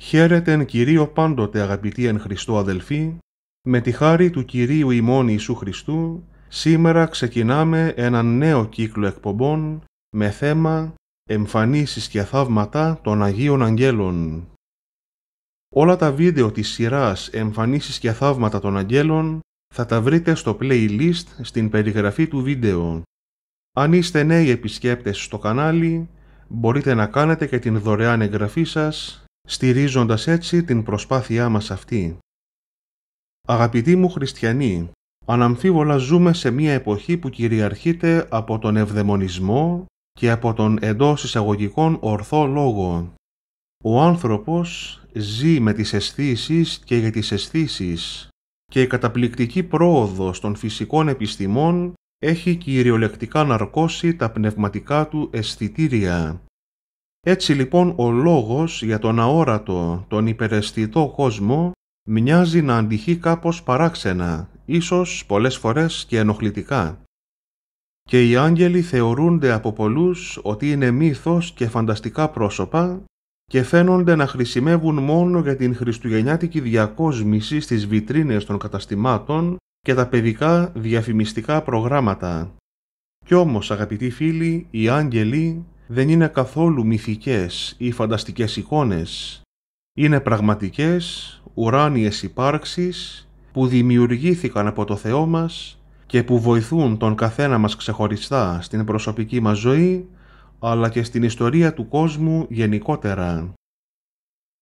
Χαίρετε εν Κυρίω πάντοτε αγαπητοί εν Χριστώ αδελφοί, με τη χάρη του Κυρίου ημών Ιησού Χριστού, σήμερα ξεκινάμε έναν νέο κύκλο εκπομπών με θέμα «Εμφανίσεις και θαύματα των Αγίων Αγγέλων». Όλα τα βίντεο της σειράς «Εμφανίσεις και θαύματα των Αγγέλων» θα τα βρείτε στο playlist στην περιγραφή του βίντεο. Αν είστε νέοι επισκέπτες στο κανάλι, μπορείτε να κάνετε και την δωρεάν εγγραφή σας στηρίζοντας έτσι την προσπάθειά μας αυτή. Αγαπητοί μου χριστιανοί, αναμφίβολα ζούμε σε μια εποχή που κυριαρχείται από τον ευδαιμονισμό και από τον εντός εισαγωγικών ορθό λόγο. Ο άνθρωπος ζει με τις αισθήσεις και για τις αισθήσεις και η καταπληκτική πρόοδος των φυσικών επιστημών έχει κυριολεκτικά ναρκώσει τα πνευματικά του αισθητήρια έτσι λοιπόν ο λόγος για τον αόρατο, τον υπερεστητό κόσμο μοιάζει να αντυχεί κάπως παράξενα, ίσως πολλές φορές και ενοχλητικά. Και οι άγγελοι θεωρούνται από πολλούς ότι είναι μύθος και φανταστικά πρόσωπα και φαίνονται να χρησιμεύουν μόνο για την χριστουγεννιάτικη διακόσμηση στις βιτρίνες των καταστημάτων και τα παιδικά διαφημιστικά προγράμματα. Κι όμως αγαπητοί φίλοι, οι άγγελοι δεν είναι καθόλου μυθικές ή φανταστικές εικόνες. Είναι πραγματικές, ουράνιες υπάρξεις που δημιουργήθηκαν από το Θεό μας και που βοηθούν τον καθένα μας ξεχωριστά στην προσωπική μας ζωή αλλά και στην ιστορία του κόσμου γενικότερα.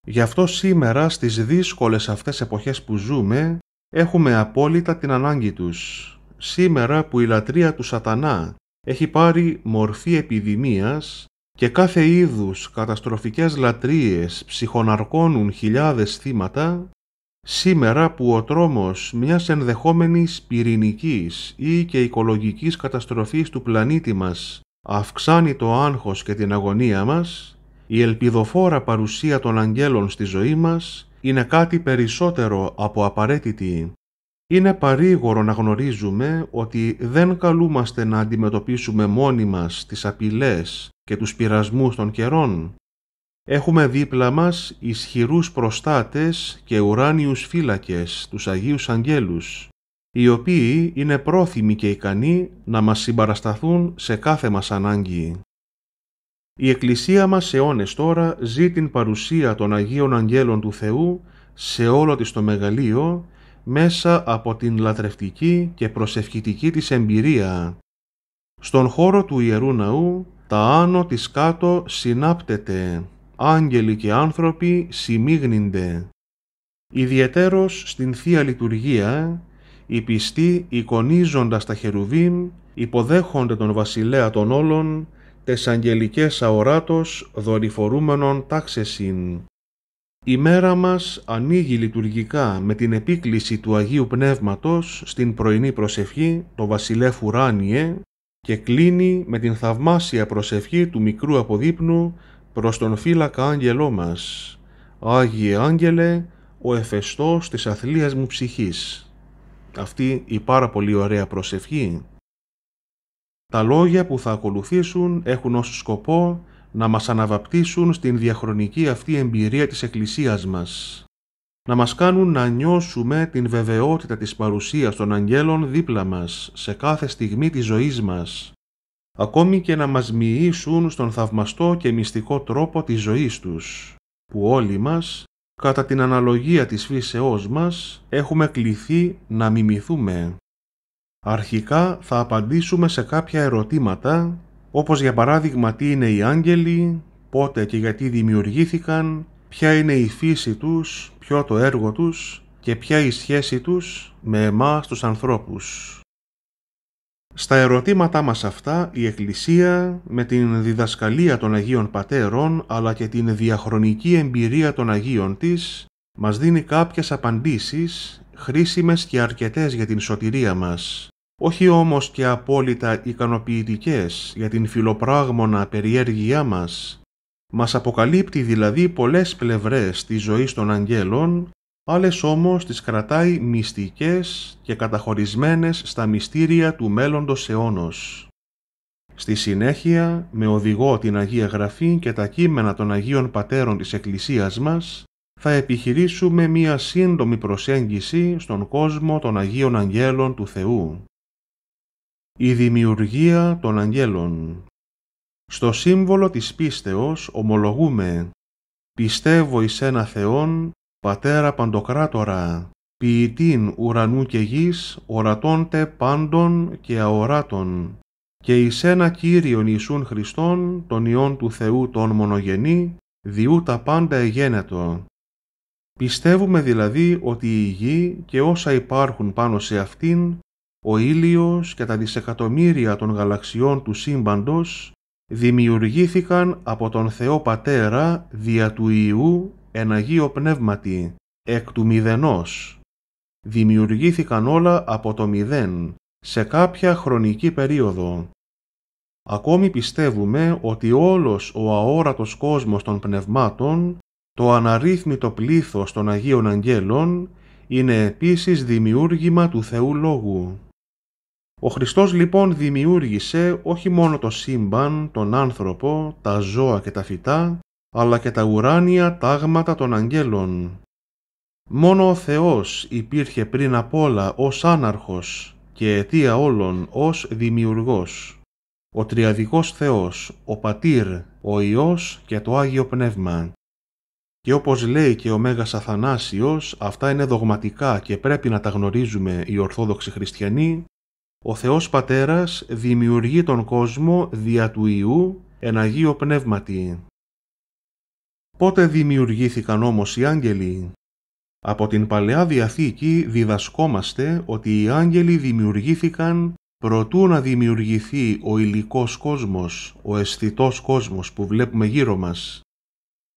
Γι' αυτό σήμερα στις δύσκολες αυτές εποχές που ζούμε έχουμε απόλυτα την ανάγκη τους. Σήμερα που η λατρεία του σατανά έχει πάρει μορφή επιδημίας και κάθε είδους καταστροφικές λατρίες, ψυχοναρκώνουν χιλιάδες θύματα, σήμερα που ο τρόμος μιας ενδεχόμενης πυρηνικής ή και οικολογικής καταστροφής του πλανήτη μας αυξάνει το άγχος και την αγωνία μας, η ελπιδοφόρα παρουσία των αγγέλων στη ζωή μας είναι κάτι περισσότερο από απαραίτητη είναι παρήγορο να γνωρίζουμε ότι δεν καλούμαστε να αντιμετωπίσουμε μόνοι μας τις απειλές και τους πειρασμούς των καιρών. Έχουμε δίπλα μας ισχυρούς προστάτες και ουράνιους φύλακες, τους Αγίους Αγγέλους, οι οποίοι είναι πρόθυμοι και ικανοί να μας συμπαρασταθούν σε κάθε μας ανάγκη. Η Εκκλησία μας αιώνες τώρα ζει την παρουσία των Αγίων Αγγέλων του Θεού σε όλο της το μεγαλείο μέσα από την λατρευτική και προσευχητική της εμπειρία. Στον χώρο του Ιερού Ναού τα άνω της κάτω συνάπτεται, άγγελοι και άνθρωποι σημίγνυνται. Ιδιαιτέρως στην Θεία Λειτουργία, οι πιστοί εικονίζοντας τα χερουβίμ υποδέχονται τον βασιλέα των όλων τες αγγελικές αοράτος δορυφορούμενων τάξεσιν. Η μέρα μας ανοίγει λειτουργικά με την επίκληση του Αγίου Πνεύματος στην πρωινή προσευχή το Βασιλεύ Ουράνιε και κλείνει με την θαυμάσια προσευχή του μικρού αποδείπνου προς τον φύλακα άγγελό μας. Άγιε Άγγελε, ο εφεστός της αθλίας μου ψυχής. Αυτή η πάρα πολύ ωραία προσευχή. Τα λόγια που θα ακολουθήσουν έχουν ως σκοπό να μας αναβαπτίσουν στην διαχρονική αυτή εμπειρία της Εκκλησίας μας, να μας κάνουν να νιώσουμε την βεβαιότητα της παρουσίας των αγγέλων δίπλα μας σε κάθε στιγμή της ζωής μας, ακόμη και να μας μοιήσουν στον θαυμαστό και μυστικό τρόπο της ζωής τους, που όλοι μας, κατά την αναλογία της φύσεώς μας, έχουμε κληθεί να μιμηθούμε. Αρχικά θα απαντήσουμε σε κάποια ερωτήματα όπως για παράδειγμα τι είναι οι άγγελοι, πότε και γιατί δημιουργήθηκαν, ποια είναι η φύση τους, ποιο το έργο τους και ποια η σχέση τους με εμάς τους ανθρώπους. Στα ερωτήματά μας αυτά, η Εκκλησία με την διδασκαλία των Αγίων Πατέρων αλλά και την διαχρονική εμπειρία των Αγίων της μας δίνει κάποιες απαντήσεις χρήσιμες και αρκετές για την σωτηρία μας όχι όμως και απόλυτα ικανοποιητικές για την φιλοπράγμονα περιέργειά μας. Μας αποκαλύπτει δηλαδή πολλές πλευρές της ζωής των αγγέλων, άλλες όμως τις κρατάει μυστικές και καταχωρισμένες στα μυστήρια του μέλλοντος αιώνος. Στη συνέχεια, με οδηγό την Αγία Γραφή και τα κείμενα των Αγίων Πατέρων της Εκκλησίας μας, θα επιχειρήσουμε μία σύντομη προσέγγιση στον κόσμο των Αγίων Αγγέλων του Θεού. Η δημιουργία των αγγέλων. Στο σύμβολο της πίστεως ομολογούμε «Πιστεύω εις ένα Θεόν, Πατέρα Παντοκράτορα, ποιητήν ουρανού και γης, ορατώντε πάντων και αοράτων, και εις ένα Κύριον Ιησούν Χριστόν, τον Υιόν του Θεού τον μονογενή, διού τα πάντα εγένετο». Πιστεύουμε δηλαδή ότι η γη και όσα υπάρχουν πάνω σε αυτήν ο ήλιος και τα δισεκατομμύρια των γαλαξιών του σύμπαντος δημιουργήθηκαν από τον Θεό Πατέρα δια του Ιού εν Αγίω Πνεύματι, εκ του μηδενός. Δημιουργήθηκαν όλα από το μηδέν, σε κάποια χρονική περίοδο. Ακόμη πιστεύουμε ότι όλος ο αόρατος κόσμος των πνευμάτων, το αναρρύθμιτο πλήθος των Αγίων Αγγέλων, είναι επίσης δημιούργημα του Θεού Λόγου. Ο Χριστός λοιπόν δημιούργησε όχι μόνο το σύμπαν, τον άνθρωπο, τα ζώα και τα φυτά, αλλά και τα ουράνια τάγματα των αγγέλων. Μόνο ο Θεός υπήρχε πριν απ' όλα ως άναρχος και αιτία όλων ως δημιουργός. Ο Τριαδικός Θεός, ο Πατήρ, ο Υιός και το Άγιο Πνεύμα. Και όπως λέει και ο Μέγας Αθανάσιος, αυτά είναι δογματικά και πρέπει να τα γνωρίζουμε οι Ορθόδοξοι Χριστιανοί, ο Θεός Πατέρας δημιουργεί τον κόσμο δια του Ιού εν Αγίω Πνεύματι. Πότε δημιουργήθηκαν όμως οι άγγελοι. Από την Παλαιά Διαθήκη διδασκόμαστε ότι οι άγγελοι δημιουργήθηκαν προτού να δημιουργηθεί ο υλικός κόσμος, ο αισθητός κόσμος που βλέπουμε γύρω μας.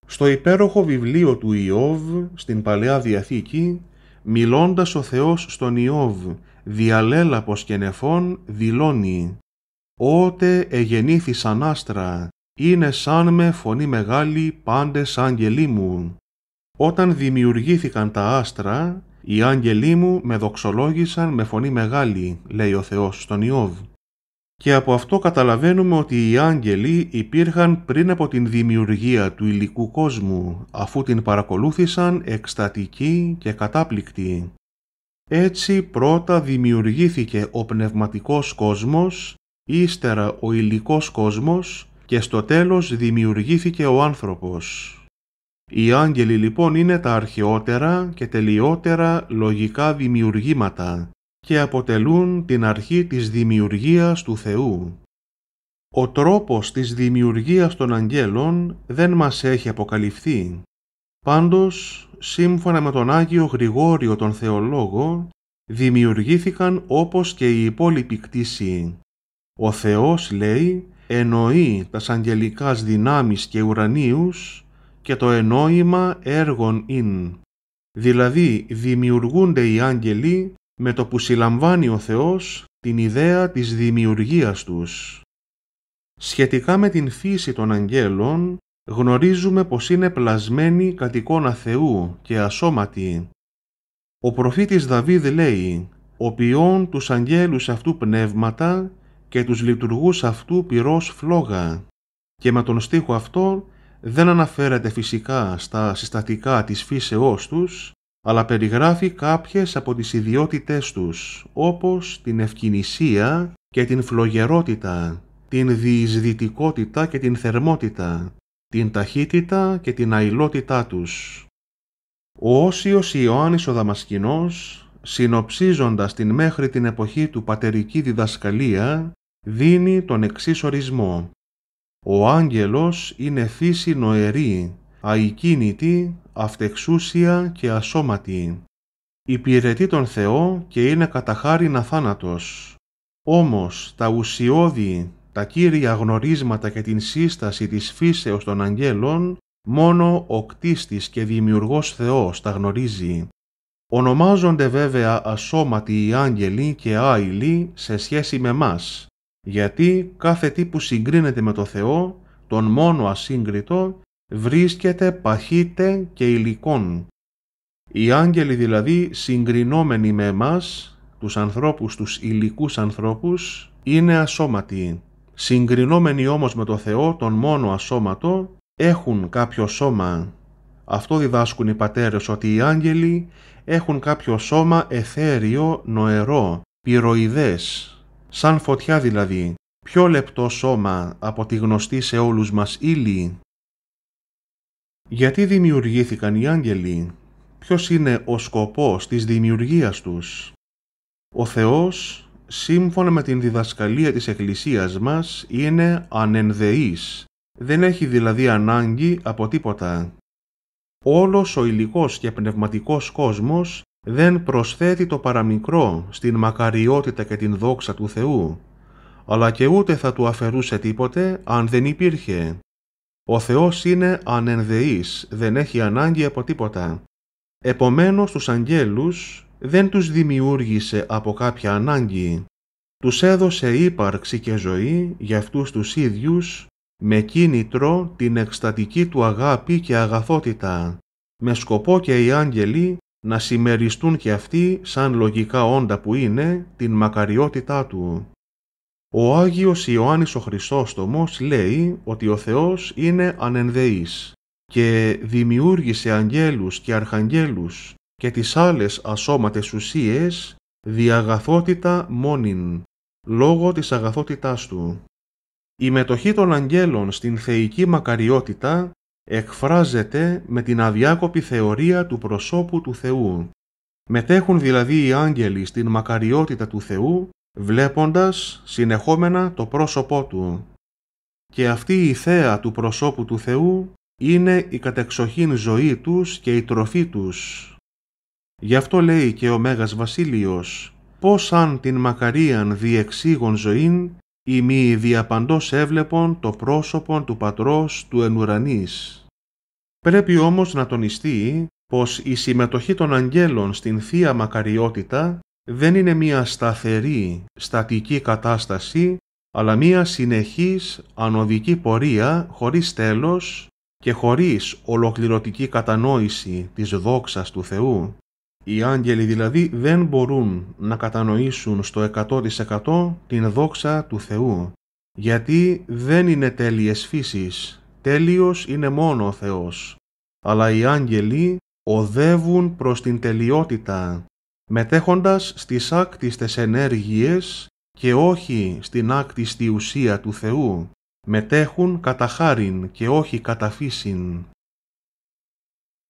Στο υπέροχο βιβλίο του Ιώβ, στην Παλαιά Διαθήκη, μιλώντας ο Θεός στον Ιώβ διαλέλαπος και νεφών δηλώνει «Ότε εγεννήθησαν άστρα, είναι σαν με φωνή μεγάλη πάντες άγγελοί μου. Όταν δημιουργήθηκαν τα άστρα, οι άγγελοί μου με δοξολόγησαν με φωνή μεγάλη», λέει ο Θεός στον Ιώβ. Και από αυτό καταλαβαίνουμε ότι οι άγγελοι υπήρχαν πριν από την δημιουργία του υλικού κόσμου, αφού την παρακολούθησαν εκστατικοί και κατάπληκτη. Έτσι πρώτα δημιουργήθηκε ο πνευματικός κόσμος, ύστερα ο υλικός κόσμος και στο τέλος δημιουργήθηκε ο άνθρωπος. Οι άγγελοι λοιπόν είναι τα αρχαιότερα και τελειότερα λογικά δημιουργήματα και αποτελούν την αρχή της δημιουργίας του Θεού. Ο τρόπος της δημιουργίας των αγγέλων δεν μας έχει αποκαλυφθεί. Πάντως, σύμφωνα με τον Άγιο Γρηγόριο τον Θεολόγο, δημιουργήθηκαν όπως και οι υπόλοιποι κτήσιοι. Ο Θεός, λέει, εννοεί τας αγγελικάς δυνάμεις και ουρανίους και το ενόημα έργων ειν. Δηλαδή, δημιουργούνται οι άγγελοι με το που συλλαμβάνει ο Θεός την ιδέα της δημιουργίας τους. Σχετικά με την φύση των αγγέλων, γνωρίζουμε πως είναι πλασμένη κατ' εικόνα Θεού και ασώματη. Ο προφήτης Δαβίδ λέει «οποιών τους αγγέλους αυτού πνεύματα και τους λειτουργούς αυτού πυρός φλόγα» και με τον στίχο αυτό δεν αναφέρεται φυσικά στα συστατικά της φύσεώς τους, αλλά περιγράφει κάποιες από τις ιδιότητές τους, όπως την ευκινησία και την φλογερότητα, την διεισδυτικότητα και την θερμότητα, την ταχύτητα και την αηλότητά τους. Ο Όσιος Ιωάννης ο Δαμασκηνός, συνοψίζοντας την μέχρι την εποχή του πατερική διδασκαλία, δίνει τον εξής ορισμό. Ο άγγελος είναι φύση νοερή, αικίνητη, αυτεξούσια και ασώματη. Υπηρετεί τον Θεό και είναι κατά χάριν αθάνατος. Όμως τα ουσιώδη τα κύρια γνωρίσματα και την σύσταση της φύσεως των αγγέλων, μόνο ο κτίστης και δημιουργός Θεός τα γνωρίζει. Ονομάζονται βέβαια ασώματοι οι άγγελοι και άειλοι σε σχέση με μας, γιατί κάθε τι που συγκρίνεται με το Θεό, τον μόνο ασύγκριτο, βρίσκεται παχύτε και υλικών. Οι άγγελοι δηλαδή συγκρινόμενοι με εμάς, τους ανθρώπους, τους υλικούς ανθρώπους, είναι ασώματοι. Συγκρινόμενοι όμως με το Θεό, τον μόνο ασώματο, έχουν κάποιο σώμα. Αυτό διδάσκουν οι πατέρες ότι οι άγγελοι έχουν κάποιο σώμα εθέριο, νοερό, πυροειδές, σαν φωτιά δηλαδή, πιο λεπτό σώμα από τη γνωστή σε όλους μας ύλη. Γιατί δημιουργήθηκαν οι άγγελοι, ποιος είναι ο σκοπός της δημιουργίας τους. Ο Θεός σύμφωνα με την διδασκαλία της Εκκλησίας μας, είναι ανενδεής. Δεν έχει δηλαδή ανάγκη από τίποτα. Όλος ο υλικός και πνευματικός κόσμος δεν προσθέτει το παραμικρό στην μακαριότητα και την δόξα του Θεού, αλλά και ούτε θα του αφαιρούσε τίποτε αν δεν υπήρχε. Ο Θεός είναι ανενδεής, δεν έχει ανάγκη από τίποτα. Επομένως τους αγγέλους δεν τους δημιούργησε από κάποια ανάγκη. Τους έδωσε ύπαρξη και ζωή για αυτούς τους ίδιους με κίνητρο την εκστατική του αγάπη και αγαθότητα, με σκοπό και οι άγγελοι να συμμεριστούν και αυτοί σαν λογικά όντα που είναι την μακαριότητά του. Ο Άγιος Ιωάννης ο Χρυσόστομος λέει ότι ο Θεός είναι ανενδεής και δημιούργησε αγγέλους και αρχαγγέλους και τις άλλες ασώματες ουσίες διαγαθότητα μόνην, λόγω της αγαθότητάς του. Η μετοχή των αγγέλων στην θεϊκή μακαριότητα εκφράζεται με την αδιάκοπη θεωρία του προσώπου του Θεού. Μετέχουν δηλαδή οι άγγελοι στην μακαριότητα του Θεού, βλέποντας συνεχόμενα το πρόσωπό Του. Και αυτή η θέα του προσώπου του Θεού είναι η κατεξοχήν ζωή τους και η τροφή τους. Γι' αυτό λέει και ο Μέγας Βασίλειος «Πώς αν την μακαρίαν διεξήγων ζωήν, η μη διαπαντός έβλεπον το πρόσωπον του πατρός του εν ουρανής». Πρέπει όμως να τονιστεί πως η συμμετοχή των αγγέλων στην Θεία Μακαριότητα δεν είναι μία σταθερή, στατική κατάσταση, αλλά μία συνεχής ανωδική πορεία χωρίς τέλος και χωρίς ολοκληρωτική κατανόηση της δόξας του Θεού. Οι άγγελοι δηλαδή δεν μπορούν να κατανοήσουν στο 100% την δόξα του Θεού, γιατί δεν είναι τέλειες φύσεις, τέλειος είναι μόνο ο Θεός. Αλλά οι άγγελοι οδεύουν προς την τελειότητα, μετέχοντας στις άκτιστες ενέργειες και όχι στην άκτιστη ουσία του Θεού. Μετέχουν κατά χάριν και όχι κατά φύσιν.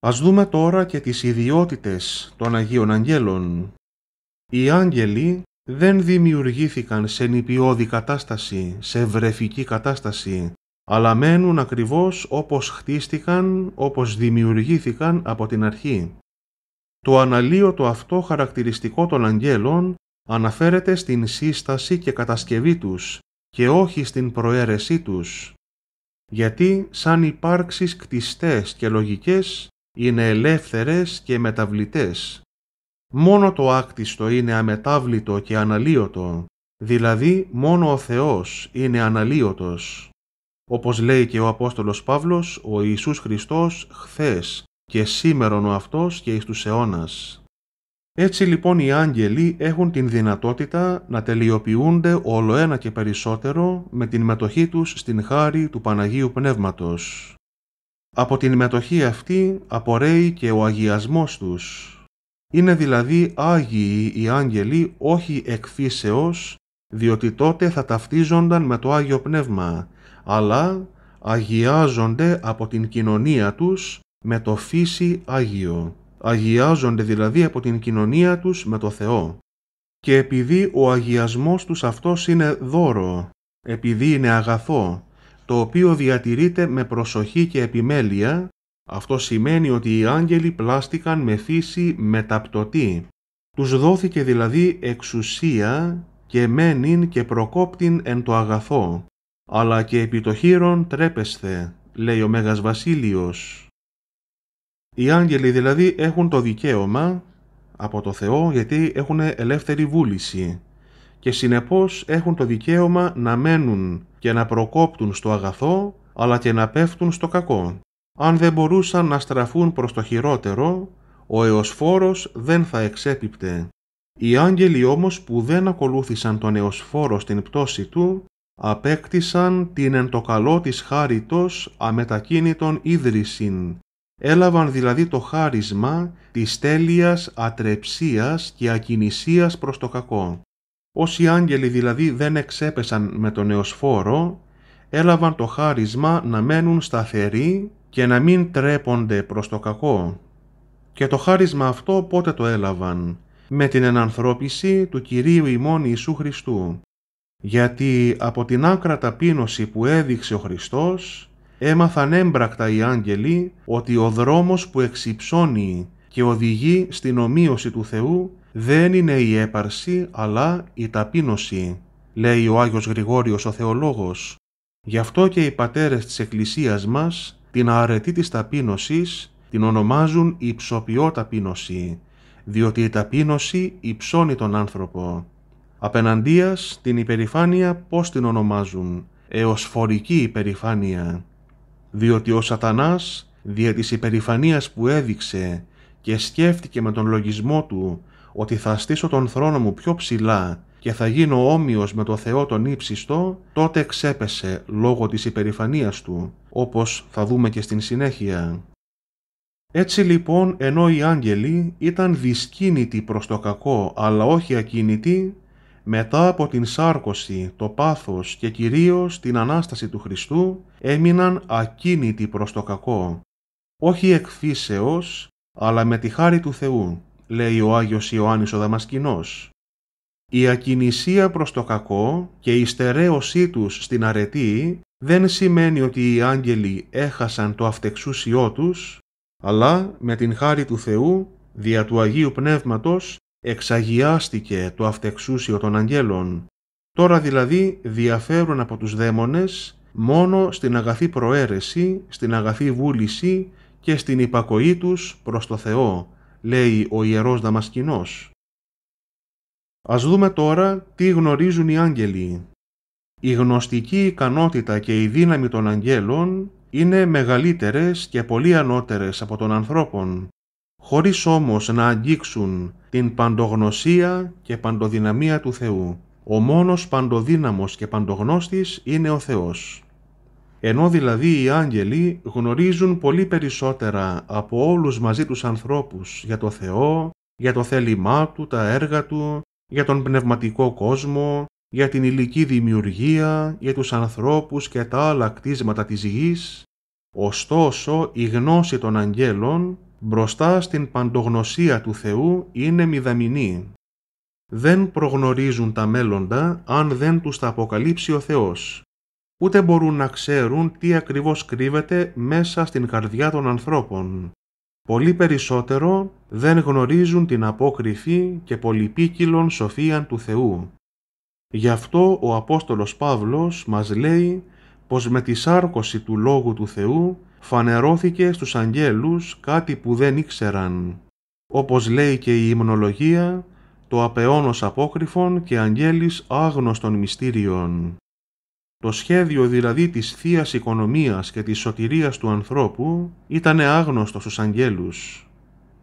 Ας δούμε τώρα και τις ιδιότητες των Αγίων Αγγέλων. Οι άγγελοι δεν δημιουργήθηκαν σε νηπιώδη κατάσταση, σε βρεφική κατάσταση, αλλά μένουν ακριβώς όπως χτίστηκαν, όπως δημιουργήθηκαν από την αρχή. Το αναλύωτο αυτό χαρακτηριστικό των αγγέλων αναφέρεται στην σύσταση και κατασκευή τους και όχι στην προαίρεσή τους. Γιατί σαν υπάρξεις κτιστές και λογικές είναι ελεύθερες και μεταβλητές. Μόνο το άκτιστο είναι αμετάβλητο και αναλύωτο, δηλαδή μόνο ο Θεός είναι αναλύωτος. Όπως λέει και ο Απόστολος Παύλος, ο Ιησούς Χριστός χθες και σήμερον ο Αυτός και εις τους αιώνας. Έτσι λοιπόν οι άγγελοι έχουν την δυνατότητα να τελειοποιούνται όλο ένα και περισσότερο με την μετοχή τους στην χάρη του Παναγίου Πνεύματος. Από την μετοχή αυτή απορρέει και ο αγιασμός τους. Είναι δηλαδή Άγιοι οι άγγελοι όχι εκ διότι τότε θα ταυτίζονταν με το Άγιο Πνεύμα, αλλά αγιάζονται από την κοινωνία τους με το φύση Άγιο. Αγιάζονται δηλαδή από την κοινωνία τους με το Θεό. Και επειδή ο αγιασμός τους αυτός είναι δώρο, επειδή είναι αγαθό, το οποίο διατηρείται με προσοχή και επιμέλεια, αυτό σημαίνει ότι οι άγγελοι πλάστηκαν με φύση μεταπτωτή. Τους δόθηκε δηλαδή εξουσία και μένην και προκόπτην εν το αγαθό, αλλά και επί το χείρον τρέπεσθε, λέει ο Μέγας Βασίλειος. Οι άγγελοι δηλαδή έχουν το δικαίωμα από το Θεό γιατί έχουν ελεύθερη βούληση και συνεπώς έχουν το δικαίωμα να μένουν και να προκόπτουν στο αγαθό, αλλά και να πέφτουν στο κακό. Αν δεν μπορούσαν να στραφούν προς το χειρότερο, ο αιωσφόρος δεν θα εξέπιπτε. Οι άγγελοι όμως που δεν ακολούθησαν τον εωσφόρο στην πτώση του, απέκτησαν την εν το καλό της χάριτος αμετακίνητον ίδρυσιν. Έλαβαν δηλαδή το χάρισμα της τέλειας ατρεψίας και ακινησίας προς το κακό. Όσοι άγγελοι δηλαδή δεν εξέπεσαν με τον νεοσφόρο, έλαβαν το χάρισμα να μένουν σταθεροί και να μην τρέπονται προς το κακό. Και το χάρισμα αυτό πότε το έλαβαν, με την ενανθρώπιση του Κυρίου ημών Ιησού Χριστού. Γιατί από την άκρα ταπείνωση που έδειξε ο Χριστός, έμαθαν έμπρακτα οι άγγελοι ότι ο δρόμος που εξυψώνει και οδηγεί στην ομοίωση του Θεού «Δεν είναι η έπαρση, αλλά η ταπείνωση», λέει ο Άγιος Γρηγόριος ο Θεολόγος. Γι' αυτό και οι πατέρες της Εκκλησίας μας την αρετή της ταπείνωσης την ονομάζουν υψοποιό ταπείνωση, διότι η ταπείνωση υψώνει τον άνθρωπο. Απέναντίας την υπερηφάνεια πώς την ονομάζουν, εωσφορική υπερηφάνεια. Διότι ο σατανάς δια της υπερηφανίας που έδειξε και σκέφτηκε με τον λογισμό του ότι θα στήσω τον θρόνο μου πιο ψηλά και θα γίνω όμοιος με το Θεό τον ύψιστο, τότε ξέπεσε λόγω της υπερηφανίας του, όπως θα δούμε και στην συνέχεια. Έτσι λοιπόν, ενώ οι άγγελοι ήταν δυσκίνητοι προς το κακό, αλλά όχι ακίνητοι, μετά από την σάρκωση, το πάθος και κυρίως την Ανάσταση του Χριστού, έμειναν ακίνητοι προς το κακό, όχι εκφύσεως, αλλά με τη χάρη του Θεού λέει ο Άγιος Ιωάννης ο Δαμασκηνός. Η ακινησία προς το κακό και η στερέωσή τους στην αρετή δεν σημαίνει ότι οι άγγελοι έχασαν το αυτεξούσιό τους, αλλά με την χάρη του Θεού, δια του Αγίου Πνεύματος, εξαγιάστηκε το αυτεξούσιο των αγγέλων. Τώρα δηλαδή διαφέρουν από τους δαίμονες μόνο στην αγαθή προαίρεση, στην αγαθή βούληση και στην υπακοή τους προς το Θεό, λέει ο Ιερός Δαμασκηνός. Ας δούμε τώρα τι γνωρίζουν οι άγγελοι. Η γνωστική ικανότητα και η δύναμη των αγγέλων είναι μεγαλύτερες και πολύ ανώτερες από των ανθρώπων, χωρίς όμως να αγγίξουν την παντογνωσία και παντοδυναμία του Θεού. Ο μόνος παντοδύναμος και παντογνώστης είναι ο Θεός. Ενώ δηλαδή οι άγγελοι γνωρίζουν πολύ περισσότερα από όλους μαζί τους ανθρώπους για το Θεό, για το θέλημά Του, τα έργα Του, για τον πνευματικό κόσμο, για την υλική δημιουργία, για τους ανθρώπους και τα άλλα κτίσματα της γης. Ωστόσο, η γνώση των αγγέλων μπροστά στην παντογνωσία του Θεού είναι μηδαμινή. Δεν προγνωρίζουν τα μέλλοντα αν δεν τους τα αποκαλύψει ο Θεός ούτε μπορούν να ξέρουν τι ακριβώς κρύβεται μέσα στην καρδιά των ανθρώπων. Πολύ περισσότερο δεν γνωρίζουν την απόκριφη και πολυπίκυλον σοφία του Θεού. Γι' αυτό ο Απόστολος Παύλος μας λέει πως με τη σάρκωση του Λόγου του Θεού φανερώθηκε στους αγγέλους κάτι που δεν ήξεραν. Όπως λέει και η υμνολογία, το απεώνος απόκριφων και αγγέλης άγνωστων μυστήριων. Το σχέδιο δηλαδή της θείας οικονομίας και της σωτηρίας του ανθρώπου ήταν άγνωστο στους αγγέλους.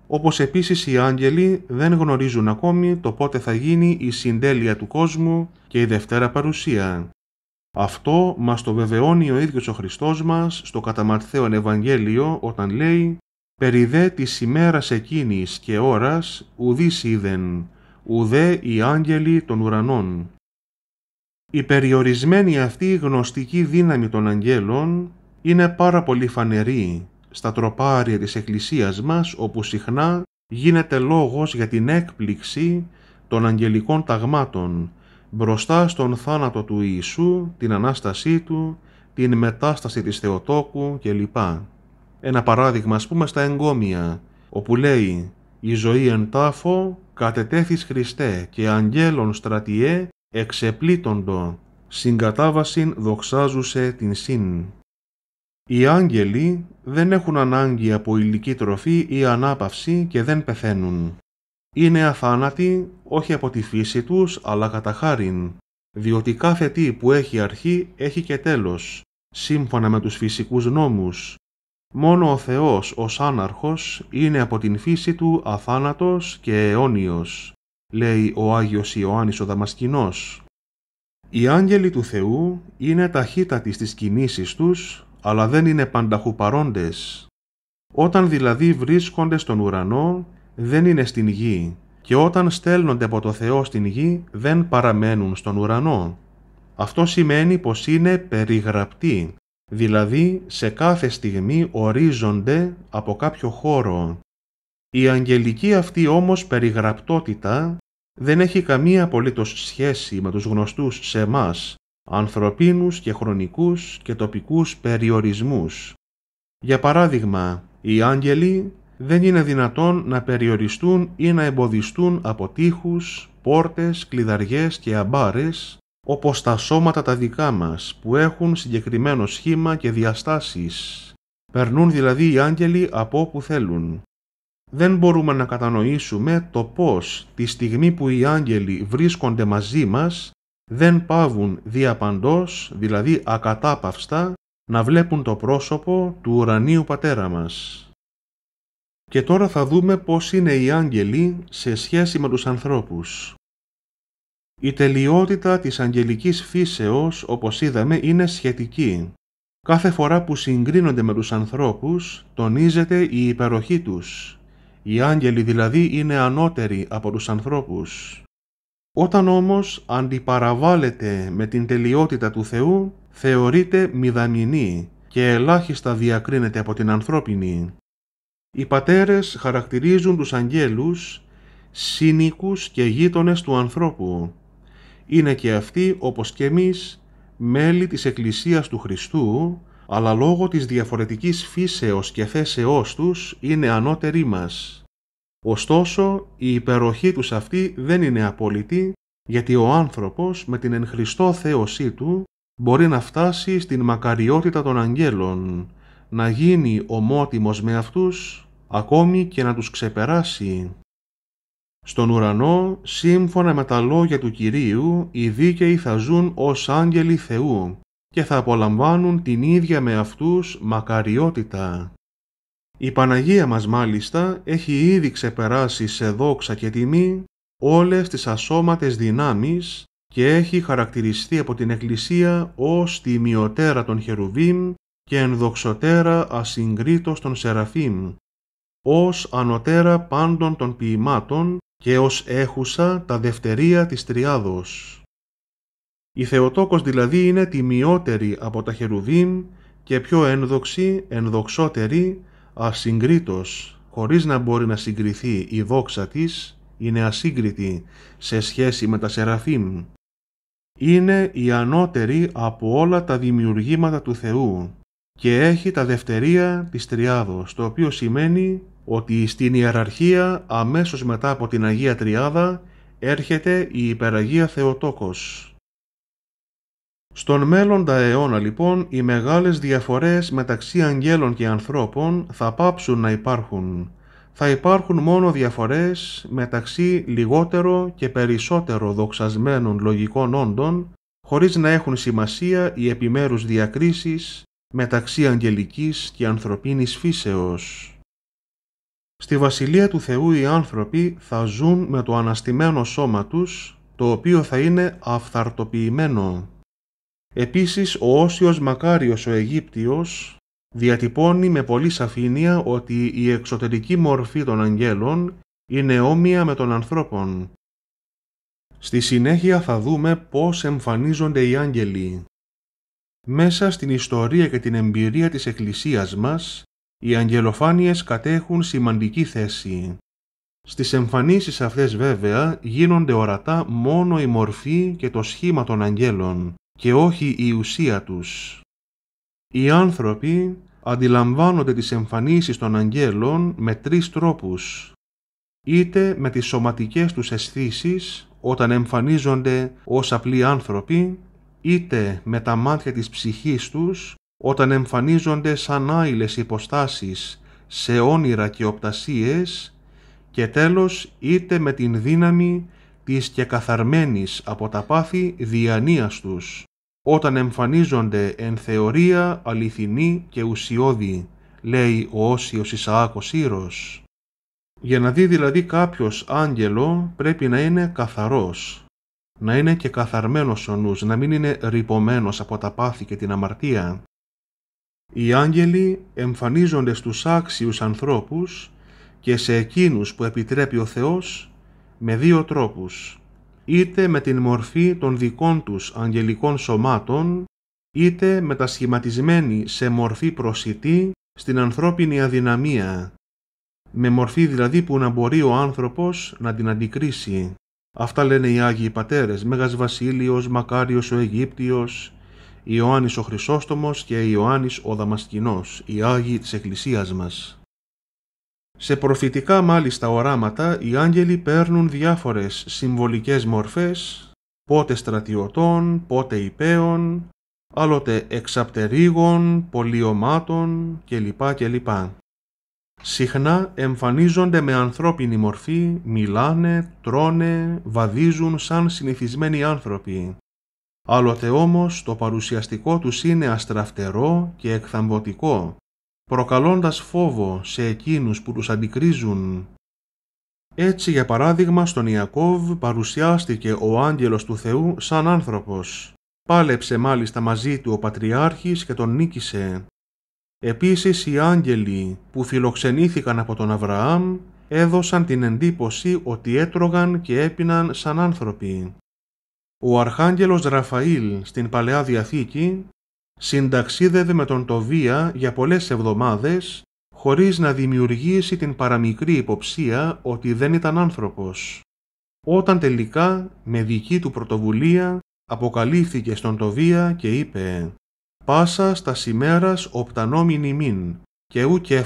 Όπως επίσης οι άγγελοι δεν γνωρίζουν ακόμη το πότε θα γίνει η συντέλεια του κόσμου και η δευτέρα παρουσία. Αυτό μας το βεβαιώνει ο ίδιος ο Χριστός μας στο καταμαρθέον Ευαγγέλιο όταν λέει «Περι δε της ημέρας εκείνης και ώρας ουδής είδεν, ουδέ οι άγγελοι των ουρανών, η περιορισμένη αυτή γνωστική δύναμη των αγγέλων είναι πάρα πολύ φανερή στα τροπάρια της Εκκλησίας μας, όπου συχνά γίνεται λόγος για την έκπληξη των αγγελικών ταγμάτων μπροστά στον θάνατο του Ιησού, την Ανάστασή Του, την μετάσταση της Θεοτόκου κλπ. Ένα παράδειγμα ας πούμε στα εγκόμια, όπου λέει «Η ζωή εν τάφο κατετέθης Χριστέ και αγγέλων στρατιέ εξεπλήτοντο, συγκατάβασιν δοξάζουσε την συν. Οι άγγελοι δεν έχουν ανάγκη από υλική τροφή ή ανάπαυση και δεν πεθαίνουν. Είναι αθάνατοι όχι από τη φύση τους αλλά κατά χάριν, διότι κάθε τι που έχει αρχή έχει και τέλος, σύμφωνα με τους φυσικούς νόμους. Μόνο ο Θεός ως άναρχος είναι από την φύση του αθάνατος και αιώνιος λέει ο Άγιος Ιωάννης ο Δαμασκηνός. Οι άγγελοι του Θεού είναι ταχύτατοι στις κινήσεις τους, αλλά δεν είναι πανταχού παρόντες. Όταν δηλαδή βρίσκονται στον ουρανό, δεν είναι στην γη και όταν στέλνονται από το Θεό στην γη, δεν παραμένουν στον ουρανό. Αυτό σημαίνει πως είναι περιγραπτοί, δηλαδή σε κάθε στιγμή ορίζονται από κάποιο χώρο η αγγελική αυτή όμως περιγραπτότητα δεν έχει καμία απολύτως σχέση με τους γνωστούς σε εμάς ανθρωπίνους και χρονικούς και τοπικούς περιορισμούς. Για παράδειγμα, οι άγγελοι δεν είναι δυνατόν να περιοριστούν ή να εμποδιστούν από τείχους, πόρτες, κλειδαριές και αμπάρες, όπως τα σώματα τα δικά μας που έχουν συγκεκριμένο σχήμα και διαστάσεις. Περνούν δηλαδή οι άγγελοι από όπου θέλουν δεν μπορούμε να κατανοήσουμε το πώς τη στιγμή που οι άγγελοι βρίσκονται μαζί μας δεν πάβουν διαπαντός, δηλαδή ακατάπαυστα, να βλέπουν το πρόσωπο του ουρανίου πατέρα μας. Και τώρα θα δούμε πώς είναι οι άγγελοι σε σχέση με τους ανθρώπους. Η τελειότητα της αγγελικής φύσεως, όπως είδαμε, είναι σχετική. Κάθε φορά που συγκρίνονται με τους ανθρώπους, τονίζεται η υπεροχή τους. Οι άγγελοι δηλαδή είναι ανώτεροι από τους ανθρώπους. Όταν όμως αντιπαραβάλλεται με την τελειότητα του Θεού, θεωρείται μηδαμινή και ελάχιστα διακρίνεται από την ανθρώπινη. Οι πατέρες χαρακτηρίζουν τους αγγέλους σύνικους και γείτονες του ανθρώπου. Είναι και αυτοί, όπως και εμείς, μέλη της Εκκλησίας του Χριστού αλλά λόγω της διαφορετικής φύσεως και θέσεώς τους είναι ανώτεροι μας. Ωστόσο, η υπεροχή τους αυτή δεν είναι απόλυτη, γιατί ο άνθρωπος με την εν θέωσή του μπορεί να φτάσει στην μακαριότητα των αγγέλων, να γίνει ομότιμος με αυτούς, ακόμη και να τους ξεπεράσει. Στον ουρανό, σύμφωνα με τα λόγια του Κυρίου, οι δίκαιοι θα ζουν ως άγγελοι Θεού και θα απολαμβάνουν την ίδια με αυτούς μακαριότητα. Η Παναγία μας μάλιστα έχει ήδη ξεπεράσει σε δόξα και τιμή όλες τις ασώματες δυνάμεις και έχει χαρακτηριστεί από την Εκκλησία ως τη μειωτέρα των Χερουβίμ και ενδοξωτέρα ασυγκρίτως των Σεραφείμ, ως ανωτέρα πάντων των ποιημάτων και ως έχουσα τα δευτερία της Τριάδος. Η Θεοτόκος δηλαδή είναι τιμιότερη από τα χερουβίμ και πιο ένδοξη, ενδοξότερη, ασυγκρίτως, χωρίς να μπορεί να συγκριθεί η δόξα της, είναι ασύγκριτη σε σχέση με τα Σεραφείμ. Είναι η ανώτερη από όλα τα δημιουργήματα του Θεού και έχει τα δευτερία της Τριάδος, το οποίο σημαίνει ότι στην ιεραρχία αμέσως μετά από την Αγία Τριάδα έρχεται η Υπεραγία Θεοτόκος στον μέλλοντα αιώνα λοιπόν οι μεγάλες διαφορές μεταξύ αγγέλων και ανθρώπων θα πάψουν να υπάρχουν. Θα υπάρχουν μόνο διαφορές μεταξύ λιγότερο και περισσότερο δοξασμένων λογικών όντων χωρίς να έχουν σημασία οι επιμέρους διακρίσεις μεταξύ αγγελικής και ανθρωπίνης φύσεως. Στη Βασιλεία του Θεού οι άνθρωποι θα ζουν με το αναστημένο σώμα τους, το οποίο θα είναι αυθαρτοποιημένο. Επίσης, ο Όσιος Μακάριος ο Αιγύπτιος διατυπώνει με πολύ σαφήνεια ότι η εξωτερική μορφή των αγγέλων είναι όμοια με των ανθρώπων. Στη συνέχεια θα δούμε πώς εμφανίζονται οι άγγελοι. Μέσα στην ιστορία και την εμπειρία της Εκκλησίας μας, οι αγγελοφάνειες κατέχουν σημαντική θέση. Στις εμφανίσεις αυτές βέβαια γίνονται ορατά μόνο η μορφή και το σχήμα των αγγέλων, και όχι η ουσία τους. Οι άνθρωποι αντιλαμβάνονται τις εμφανίσεις των αγγέλων με τρεις τρόπους. Είτε με τις σωματικές τους αισθήσεις όταν εμφανίζονται ως απλοί άνθρωποι, είτε με τα μάτια της ψυχής τους όταν εμφανίζονται σαν άειλες υποστάσεις σε όνειρα και οπτασίες και τέλος είτε με την δύναμη της και καθαρμένης από τα πάθη διανοίας τους, όταν εμφανίζονται εν θεωρία αληθινή και ουσιώδη, λέει ο Όσιος Ισαάκος Ήρος. Για να δει δηλαδή κάποιος άγγελο πρέπει να είναι καθαρός, να είναι και καθαρμένος ο νους, να μην είναι ριπομένος από τα πάθη και την αμαρτία. Οι άγγελοι εμφανίζονται στους άξιους ανθρώπους και σε εκείνους που επιτρέπει ο Θεός με δύο τρόπους, είτε με την μορφή των δικών τους αγγελικών σωμάτων, είτε μετασχηματισμένη σε μορφή προσιτή στην ανθρώπινη αδυναμία, με μορφή δηλαδή που να μπορεί ο άνθρωπος να την αντικρίσει. Αυτά λένε οι Άγιοι Πατέρες, Μέγας Βασίλειος, Μακάριος ο Αιγύπτιος, Ιωάννης ο Χρυσόστομος και Ιωάννης ο Δαμασκηνός, οι Άγιοι της Εκκλησίας μας. Σε προφητικά μάλιστα οράματα οι άγγελοι παίρνουν διάφορες συμβολικές μορφές, πότε στρατιωτών, πότε υπέων, άλλοτε εξαπτερίγων, πολιωμάτων κλπ. κλπ. Συχνά εμφανίζονται με ανθρώπινη μορφή, μιλάνε, τρώνε, βαδίζουν σαν συνηθισμένοι άνθρωποι. Άλλοτε όμως το παρουσιαστικό τους είναι αστραφτερό και εκθαμβωτικό προκαλώντας φόβο σε εκείνους που τους αντικρίζουν. Έτσι για παράδειγμα στον Ιακώβ παρουσιάστηκε ο άγγελος του Θεού σαν άνθρωπος. Πάλεψε μάλιστα μαζί του ο Πατριάρχης και τον νίκησε. Επίσης οι άγγελοι που φιλοξενήθηκαν από τον Αβραάμ έδωσαν την εντύπωση ότι έτρωγαν και έπιναν σαν άνθρωποι. Ο Αρχάγγελος Ραφαήλ στην Παλαιά Διαθήκη συνταξίδευε με τον Τοβία για πολλές εβδομάδες χωρίς να δημιουργήσει την παραμικρή υποψία ότι δεν ήταν άνθρωπος. Όταν τελικά, με δική του πρωτοβουλία, αποκαλύφθηκε στον Τοβία και είπε «Πάσα στα σημέρας οπτανόμην ημίν, και ου και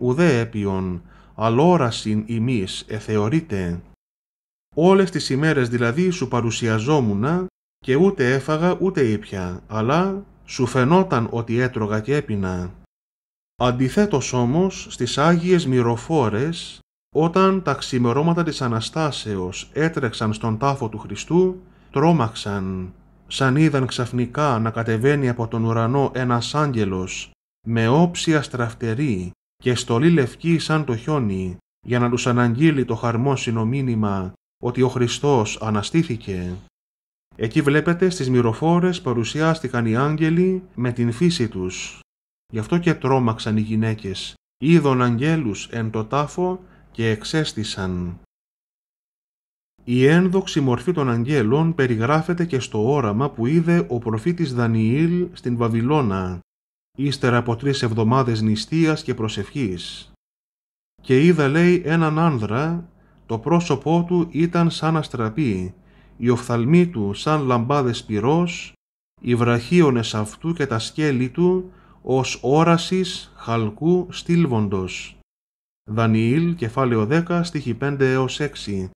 ουδέ έπιον, αλόρασιν ημίς εθεωρείτε». Όλες τις ημέρες δηλαδή σου παρουσιαζόμουνα και ούτε έφαγα ούτε ήπια, αλλά σου φαινόταν ότι έτρωγα και έπινα. Αντιθέτως όμως στις Άγιες Μυροφόρες, όταν τα ξημερώματα της Αναστάσεως έτρεξαν στον τάφο του Χριστού, τρόμαξαν, σαν είδαν ξαφνικά να κατεβαίνει από τον ουρανό ένας άγγελος με όψια στραφτερή και στολή λευκή σαν το χιόνι, για να τους αναγγείλει το χαρμόσυνο μήνυμα ότι ο Χριστός αναστήθηκε. Εκεί βλέπετε στις μυροφόρες παρουσιάστηκαν οι άγγελοι με την φύση τους. Γι' αυτό και τρόμαξαν οι γυναίκες. Είδον αγγέλους εν το τάφο και εξέστησαν. Η ένδοξη μορφή των αγγέλων περιγράφεται και στο όραμα που είδε ο προφήτης Δανιήλ στην Βαβυλώνα, ύστερα από τρεις εβδομάδες νηστείας και προσευχής. Και είδα λέει έναν άνδρα, το πρόσωπό του ήταν σαν αστραπή οι οφθαλμοί του σαν λαμπάδες πυρός, οι βραχίονες αυτού και τα σκέλη του, ως όρασης χαλκού στήλβοντος. Δανιήλ, κεφάλαιο 10, στίχη 5 έως 6.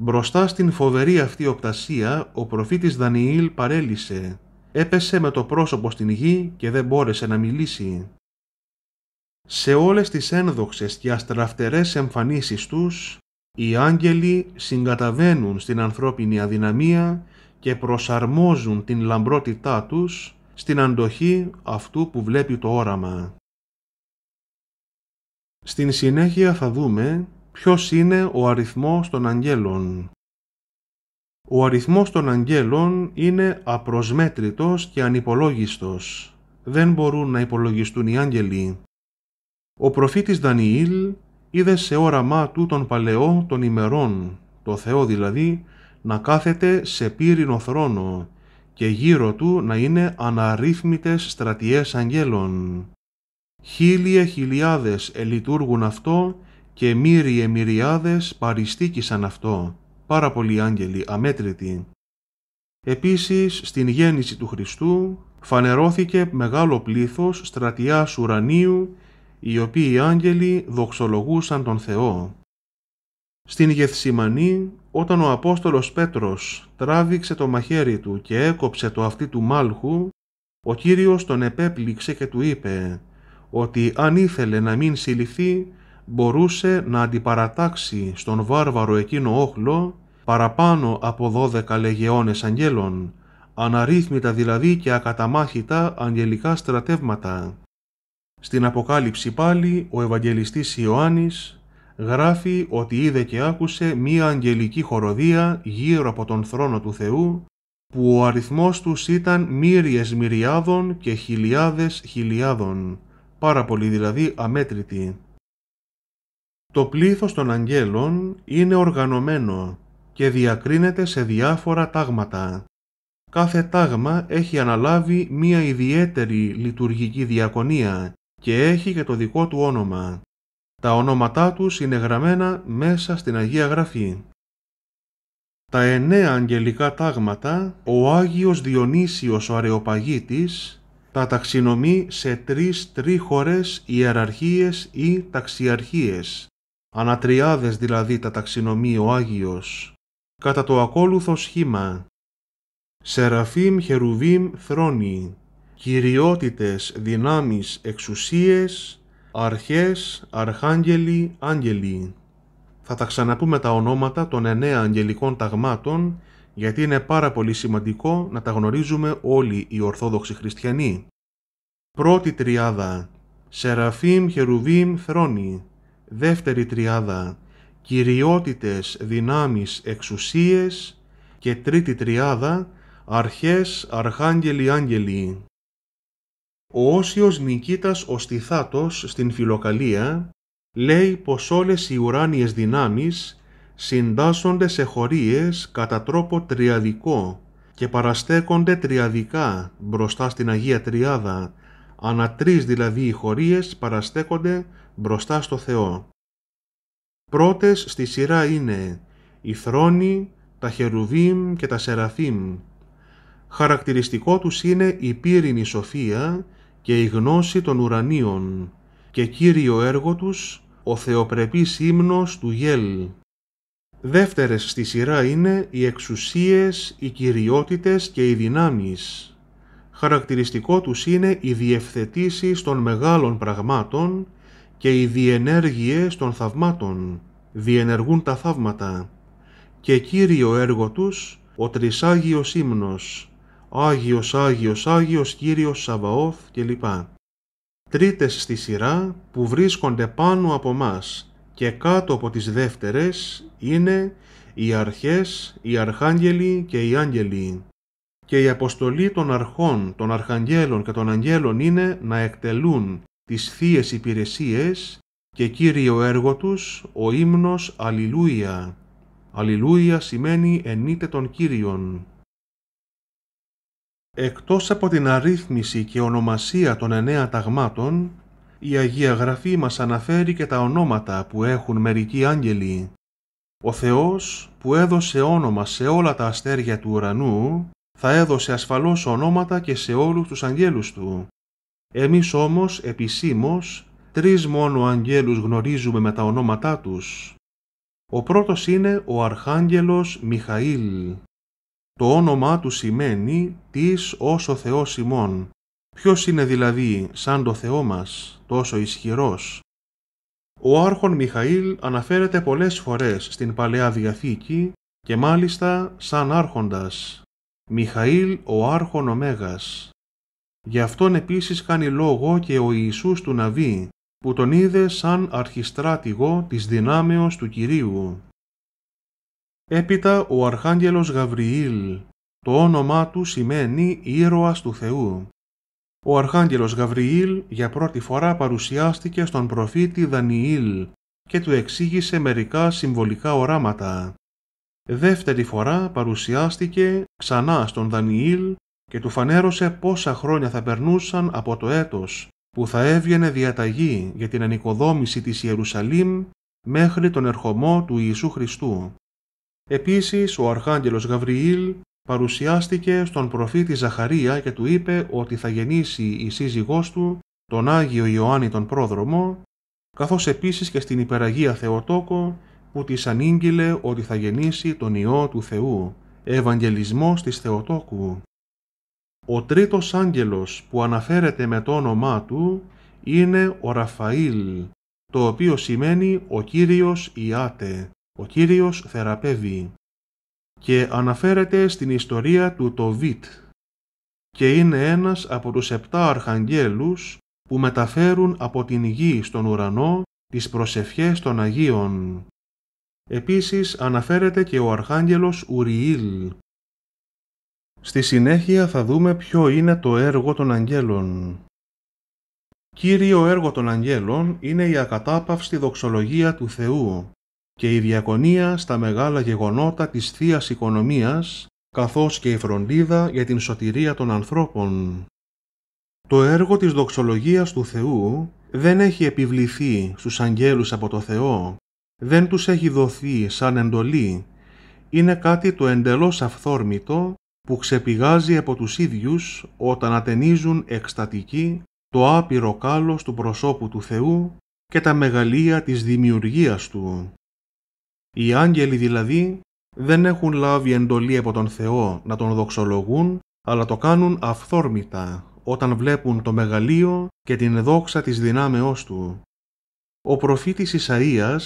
Μπροστά στην φοβερή αυτή οπτασία, ο προφήτης Δανιήλ παρέλυσε. Έπεσε με το πρόσωπο στην γη και δεν μπόρεσε να μιλήσει. Σε όλες τις ένδοξες και αστραφτερές εμφανίσεις τους, οι άγγελοι συγκαταβαίνουν στην ανθρώπινη αδυναμία και προσαρμόζουν την λαμπρότητά τους στην αντοχή αυτού που βλέπει το όραμα. Στην συνέχεια θα δούμε ποιος είναι ο αριθμός των αγγέλων. Ο αριθμός των αγγέλων είναι απροσμέτρητος και ανυπολόγιστος. Δεν μπορούν να υπολογιστούν οι άγγελοι. Ο προφήτης Δανιήλ είδε σε όραμά του τον παλαιό των ημερών, το Θεό δηλαδή, να κάθεται σε πύρινο θρόνο και γύρω του να είναι αναρρύθμιτες στρατιές αγγέλων. Χίλιε χιλιάδες ελειτούργουν αυτό και μύριε μυριάδες παριστήκησαν αυτό. Πάρα πολλοί άγγελοι, αμέτρητοι. Επίσης, στην γέννηση του Χριστού φανερώθηκε μεγάλο πλήθος στρατιάς ουρανίου οι οποίοι οι άγγελοι δοξολογούσαν τον Θεό. Στην Γεθσιμανή, όταν ο Απόστολος Πέτρος τράβηξε το μαχαίρι του και έκοψε το αυτί του Μάλχου, ο Κύριος τον επέπληξε και του είπε ότι αν ήθελε να μην συλληφθεί, μπορούσε να αντιπαρατάξει στον βάρβαρο εκείνο όχλο παραπάνω από δώδεκα λεγεώνες αγγέλων, αναρρύθμιτα δηλαδή και ακαταμάχητα αγγελικά στρατεύματα στην Αποκάλυψη πάλι ο Ευαγγελιστής Ιωάννης γράφει ότι είδε και άκουσε μία αγγελική χοροδία γύρω από τον θρόνο του Θεού που ο αριθμός τους ήταν μύριες μυριάδων και χιλιάδες χιλιάδων, πάρα πολύ δηλαδή αμέτρητοι. Το πλήθος των αγγέλων είναι οργανωμένο και διακρίνεται σε διάφορα τάγματα. Κάθε τάγμα έχει αναλάβει μία ιδιαίτερη λειτουργική διακονία και έχει και το δικό του όνομα. Τα ονόματά τους είναι γραμμένα μέσα στην Αγία Γραφή. Τα εννέα αγγελικά τάγματα, ο Άγιος Διονύσιος ο Αρεοπαγίτης, τα ταξινομεί σε τρεις τρίχορες ιεραρχίες ή ταξιαρχίες. Ανατριάδες δηλαδή τα ταξινομεί ο Άγιος. Κατά το ακόλουθο σχήμα. Σεραφείμ, Χερουβίμ, Θρόνι κυριότητες, δυνάμεις, εξουσίες, αρχές, αρχάγγελοι, άγγελοι. Θα τα ξαναπούμε τα ονόματα των εννέα αγγελικών ταγμάτων, γιατί είναι πάρα πολύ σημαντικό να τα γνωρίζουμε όλοι οι Ορθόδοξοι Χριστιανοί. Πρώτη τριάδα, Σεραφείμ, Χερουβείμ, Θρόνη. Δεύτερη τριάδα, κυριότητες, δυνάμεις, εξουσίες. Και τρίτη τριάδα, αρχές, αρχάγγελοι, άγγελοι. Ο Όσιος Νικήτας ο Στιθάτος στην Φιλοκαλία λέει πως όλες οι ουράνιες δυνάμεις συντάσσονται σε χωρίες κατά τρόπο τριαδικό και παραστέκονται τριαδικά μπροστά στην Αγία Τριάδα, ανά τρεις δηλαδή οι χωρίες παραστέκονται μπροστά στο Θεό. Πρώτες στη σειρά είναι οι θρόνοι, τα χερουβίμ και τα σεραφίμ. Χαρακτηριστικό τους είναι η πύρινη σοφία και η γνώση των ουρανίων και κύριο έργο τους ο θεοπρεπής ύμνος του γέλ. Δεύτερες στη σειρά είναι οι εξουσίες, οι κυριότητες και οι δυνάμεις. Χαρακτηριστικό τους είναι οι διευθετήσεις των μεγάλων πραγμάτων και οι διενέργειες των θαυμάτων. Διενεργούν τα θαύματα. Και κύριο έργο τους ο Τρισάγιος ύμνος Άγιος, Άγιος, Άγιος, Κύριος Σαβαόφ κλπ. Τρίτες στη σειρά που βρίσκονται πάνω από μας και κάτω από τις δεύτερες είναι οι αρχές, οι αρχάγγελοι και οι άγγελοι. Και η αποστολή των αρχών, των αρχαγγέλων και των αγγέλων είναι να εκτελούν τις θείες υπηρεσίες και κύριο έργο τους ο ύμνος Αλληλούια. Αλληλούια σημαίνει ενίτε των Κύριων. Εκτός από την αρρύθμιση και ονομασία των εννέα ταγμάτων, η Αγία Γραφή μας αναφέρει και τα ονόματα που έχουν μερικοί άγγελοι. Ο Θεός που έδωσε όνομα σε όλα τα αστέρια του ουρανού, θα έδωσε ασφαλώς ονόματα και σε όλους τους αγγέλους του. Εμείς όμως, επισήμως, τρεις μόνο αγγέλους γνωρίζουμε με τα ονόματά τους. Ο πρώτος είναι ο Αρχάγγελος Μιχαήλ, το όνομά του σημαίνει τις όσο ο Θεός ημών». Ποιος είναι δηλαδή σαν το Θεό μας, τόσο ισχυρός. Ο Άρχον Μιχαήλ αναφέρεται πολλές φορές στην Παλαιά Διαθήκη και μάλιστα σαν άρχοντας. Μιχαήλ ο Άρχον Ωμέγας. Γι' αυτόν επίσης κάνει λόγο και ο Ιησούς του Ναβί, που τον είδε σαν αρχιστράτηγο της δυνάμεως του Κυρίου. Έπειτα ο Αρχάγγελος Γαβριήλ. Το όνομά του σημαίνει «Ήρωας του Θεού». Ο Αρχάγγελος Γαβριήλ για πρώτη φορά παρουσιάστηκε στον προφήτη Δανιήλ και του εξήγησε μερικά συμβολικά οράματα. Δεύτερη φορά παρουσιάστηκε ξανά στον Δανιήλ και του φανέρωσε πόσα χρόνια θα περνούσαν από το έτος που θα έβγαινε διαταγή για την ανοικοδόμηση της Ιερουσαλήμ μέχρι τον ερχομό του Ιησού Χριστού. Επίσης, ο Αρχάγγελος Γαβριήλ παρουσιάστηκε στον προφήτη Ζαχαρία και του είπε ότι θα γεννήσει η σύζυγός του τον Άγιο Ιωάννη τον Πρόδρομο, καθώς επίσης και στην Υπεραγία Θεοτόκο που της ανήγγειλε ότι θα γεννήσει τον Υιό του Θεού, Ευαγγελισμός της Θεοτόκου. Ο τρίτος άγγελος που αναφέρεται με το όνομά του είναι ο Ραφαήλ, το οποίο σημαίνει «Ο Κύριος Ιάτε». Ο Κύριος θεραπεύει και αναφέρεται στην ιστορία του Τοβίτ και είναι ένας από τους επτά αρχαγγέλους που μεταφέρουν από την γη στον ουρανό τις προσευχές των Αγίων. Επίσης αναφέρεται και ο Αρχάγγελος Ουριήλ. Στη συνέχεια θα δούμε ποιο είναι το έργο των Αγγέλων. Κύριο έργο των Αγγέλων είναι η ακατάπαυστη δοξολογία του Θεού, και η διακονία στα μεγάλα γεγονότα της θεία Οικονομίας, καθώς και η φροντίδα για την σωτηρία των ανθρώπων. Το έργο της δοξολογίας του Θεού δεν έχει επιβληθεί στους αγγέλους από το Θεό, δεν τους έχει δοθεί σαν εντολή, είναι κάτι το εντελώς αυθόρμητο που ξεπηγάζει από τους ίδιους όταν ατενίζουν εκστατική το άπειρο κάλος του προσώπου του Θεού και τα μεγαλεία της δημιουργίας Του. Οι άγγελοι δηλαδή δεν έχουν λάβει εντολή από τον Θεό να τον δοξολογούν, αλλά το κάνουν αυθόρμητα όταν βλέπουν το μεγαλείο και την δόξα της δυνάμεώς του. Ο προφήτης Ισαΐας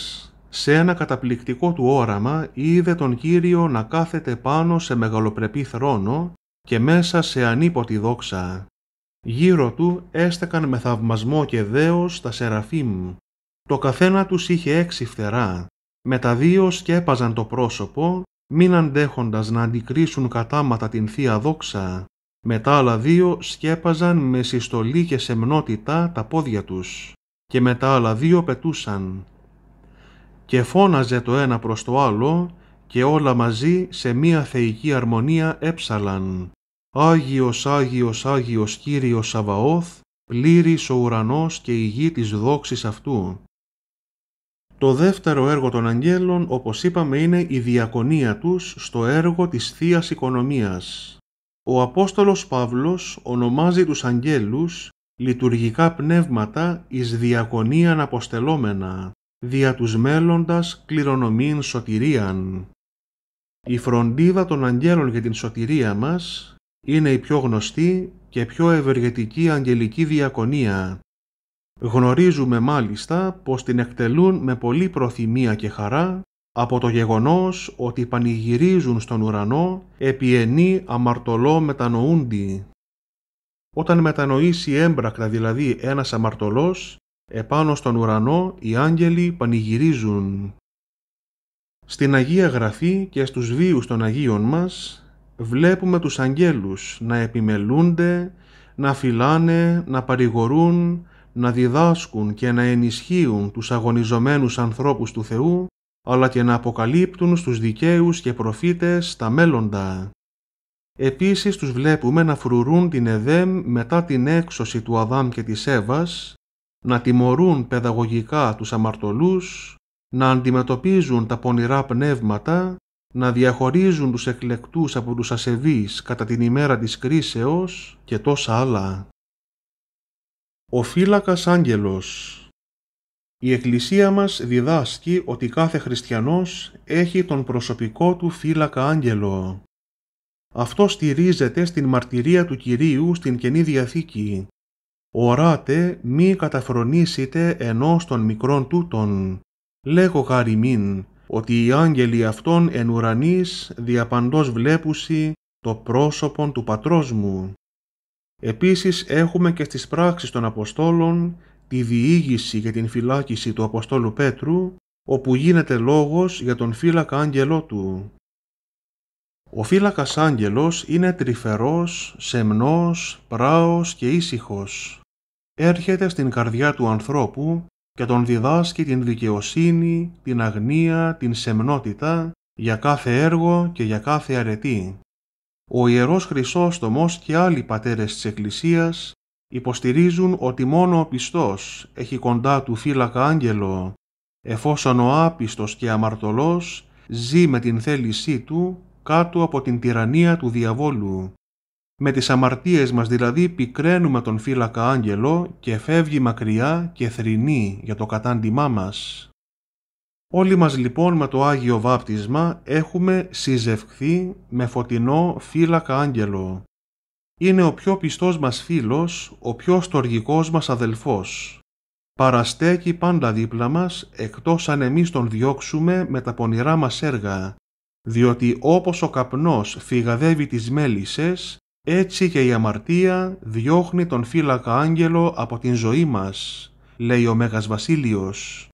σε ένα καταπληκτικό του όραμα είδε τον Κύριο να κάθεται πάνω σε μεγαλοπρεπή θρόνο και μέσα σε ανίποτη δόξα. Γύρω του έστεκαν με θαυμασμό και δέος τα Σεραφείμ. Το καθένα τους είχε έξι φτερά με τα δύο σκέπαζαν το πρόσωπο, μην αντέχοντας να αντικρίσουν κατάματα την θεία δόξα. Με τα άλλα δύο σκέπαζαν με συστολή και σεμνότητα τα πόδια τους και με τα άλλα δύο πετούσαν. Και φώναζε το ένα προς το άλλο και όλα μαζί σε μία θεϊκή αρμονία έψαλαν. Άγιος, Άγιος, Άγιος Κύριος Σαβαώθ, πλήρης ο ουρανός και η γη της δόξης αυτού. Το δεύτερο έργο των αγγέλων, όπως είπαμε, είναι η διακονία τους στο έργο της θείας Οικονομίας. Ο Απόστολος Παύλος ονομάζει τους αγγέλους λειτουργικά πνεύματα εις διακονίαν αποστελόμενα, δια τους μέλλοντας κληρονομήν σωτηρίαν. Η φροντίδα των αγγέλων για την σωτηρία μας είναι η πιο γνωστή και πιο ευεργετική αγγελική διακονία, Γνωρίζουμε μάλιστα πως την εκτελούν με πολύ προθυμία και χαρά από το γεγονός ότι πανηγυρίζουν στον ουρανό επί ενή αμαρτωλό μετανοούντι. Όταν μετανοήσει έμπρακτα δηλαδή ένας αμαρτωλός, επάνω στον ουρανό οι άγγελοι πανηγυρίζουν. Στην Αγία Γραφή και στους βίους των Αγίων μας βλέπουμε τους αγγέλους να επιμελούνται, να φυλάνε, να παρηγορούν, να διδάσκουν και να ενισχύουν τους αγωνιζομένους ανθρώπους του Θεού, αλλά και να αποκαλύπτουν στους δικαίους και προφήτες τα μέλλοντα. Επίσης τους βλέπουμε να φρουρούν την Εδέμ μετά την έξωση του Αδάμ και της Εύας, να τιμωρούν παιδαγωγικά τους αμαρτωλούς, να αντιμετωπίζουν τα πονηρά πνεύματα, να διαχωρίζουν τους εκλεκτούς από τους ασεβείς κατά την ημέρα της κρίσεως και τόσα άλλα. Ο φύλακας άγγελος Η Εκκλησία μας διδάσκει ότι κάθε χριστιανός έχει τον προσωπικό του φύλακα άγγελο. Αυτό στηρίζεται στην μαρτυρία του Κυρίου στην Καινή Διαθήκη. «Οράτε μη καταφρονήσετε ενός των μικρών τούτων. Λέγω γαριμήν, ότι οι άγγελοι αυτών εν ουρανής διαπαντός βλέπουσι το πρόσωπον του πατρός μου». Επίσης έχουμε και στις πράξεις των Αποστόλων τη διήγηση για την φυλάκιση του Αποστόλου Πέτρου, όπου γίνεται λόγος για τον φύλακα άγγελό του. Ο φύλακας άγγελος είναι τρυφερός, σεμνός, πράος και ήσυχος. Έρχεται στην καρδιά του ανθρώπου και τον διδάσκει την δικαιοσύνη, την αγνία, την σεμνότητα για κάθε έργο και για κάθε αρετή ο Ιερός Χρυσόστομος και άλλοι πατέρες της Εκκλησίας υποστηρίζουν ότι μόνο ο πιστός έχει κοντά του φύλακα άγγελο, εφόσον ο άπιστος και αμαρτωλός ζει με την θέλησή του κάτω από την τυραννία του διαβόλου. Με τις αμαρτίες μας δηλαδή πικραίνουμε τον φύλακα άγγελο και φεύγει μακριά και θρηνεί για το κατάντημά μας. Όλοι μας λοιπόν με το Άγιο Βάπτισμα έχουμε συζευχθεί με φωτεινό φύλακα άγγελο. Είναι ο πιο πιστός μας φίλος, ο πιο στοργικός μας αδελφός. Παραστέκει πάντα δίπλα μας, εκτός αν εμείς τον διώξουμε με τα πονηρά μας έργα, διότι όπως ο καπνός φυγαδεύει τις μέλισσες, έτσι και η αμαρτία διώχνει τον φύλακα άγγελο από την ζωή μας, λέει ο Μέγας Βασίλειος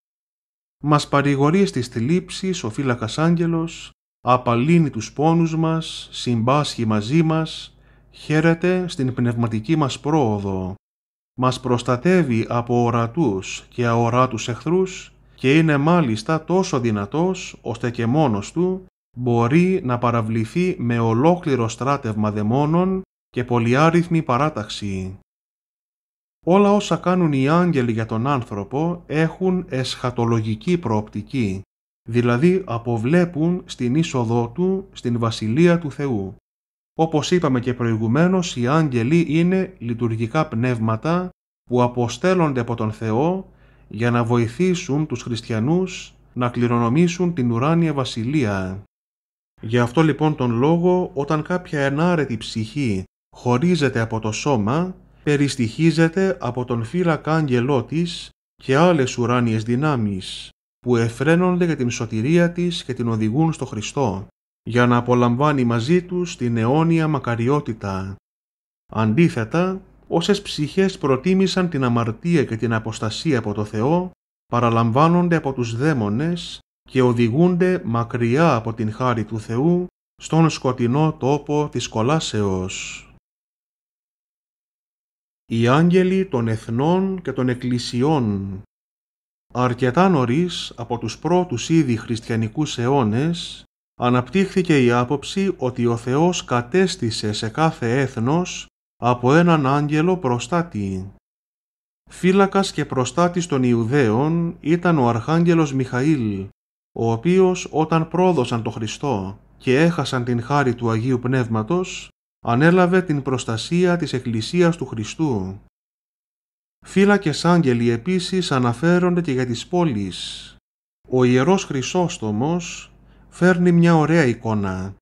μας παρηγορεί στις θλίψεις ο φύλακας άγγελος, απαλύνει τους πόνους μας, συμπάσχει μαζί μας, χαίρεται στην πνευματική μας πρόοδο, μας προστατεύει από ορατούς και αοράτους εχθρούς και είναι μάλιστα τόσο δυνατός ώστε και μόνος του μπορεί να παραβληθεί με ολόκληρο στράτευμα δαιμόνων και πολυάριθμη παράταξη. Όλα όσα κάνουν οι άγγελοι για τον άνθρωπο έχουν εσχατολογική προοπτική, δηλαδή αποβλέπουν στην είσοδό του στην Βασιλεία του Θεού. Όπως είπαμε και προηγουμένως, οι άγγελοι είναι λειτουργικά πνεύματα που αποστέλλονται από τον Θεό για να βοηθήσουν τους χριστιανούς να κληρονομήσουν την ουράνια βασιλεία. Γι' αυτό λοιπόν τον λόγο όταν κάποια ενάρετη ψυχή χωρίζεται από το σώμα περιστοιχίζεται από τον φύλακα άγγελό της και άλλες ουράνιες δυνάμεις που εφραίνονται για την σωτηρία της και την οδηγούν στο Χριστό, για να απολαμβάνει μαζί τους την αιώνια μακαριότητα. Αντίθετα, όσες ψυχές προτίμησαν την αμαρτία και την αποστασία από το Θεό, παραλαμβάνονται από τους δαίμονες και οδηγούνται μακριά από την χάρη του Θεού στον σκοτεινό τόπο της κολάσεως οι άγγελοι των εθνών και των εκκλησιών. Αρκετά νωρίς από τους πρώτους ήδη χριστιανικούς αιώνες, αναπτύχθηκε η άποψη ότι ο Θεός κατέστησε σε κάθε έθνος από έναν άγγελο προστάτη. Φύλακας και προστάτης των Ιουδαίων ήταν ο Αρχάγγελος Μιχαήλ, ο οποίος όταν πρόδωσαν το Χριστό και έχασαν την χάρη του Αγίου Πνεύματος, ανέλαβε την προστασία της Εκκλησίας του Χριστού. Φύλακες άγγελοι επίσης αναφέρονται και για τις πόλεις. Ο Ιερός Χρυσόστομος φέρνει μια ωραία εικόνα.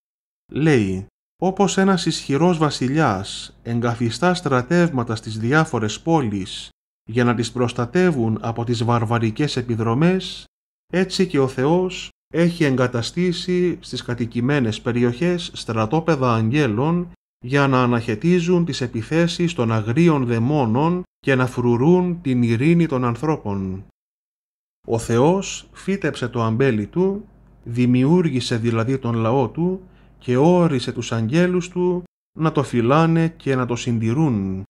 Λέει «Όπως ένας ισχυρός βασιλιάς εγκαθιστά στρατεύματα στις διάφορες πόλεις για να τις προστατεύουν από τις βαρβαρικές επιδρομές, έτσι και ο Θεός έχει εγκαταστήσει στις κατοικημένες περιοχές στρατόπεδα αγγέλων για να αναχαιτίζουν τις επιθέσεις των αγρίων δαιμόνων και να φρουρούν την ειρήνη των ανθρώπων. Ο Θεός φύτεψε το αμπέλι του, δημιούργησε δηλαδή τον λαό του και όρισε τους αγγέλους του να το φυλάνε και να το συντηρούν.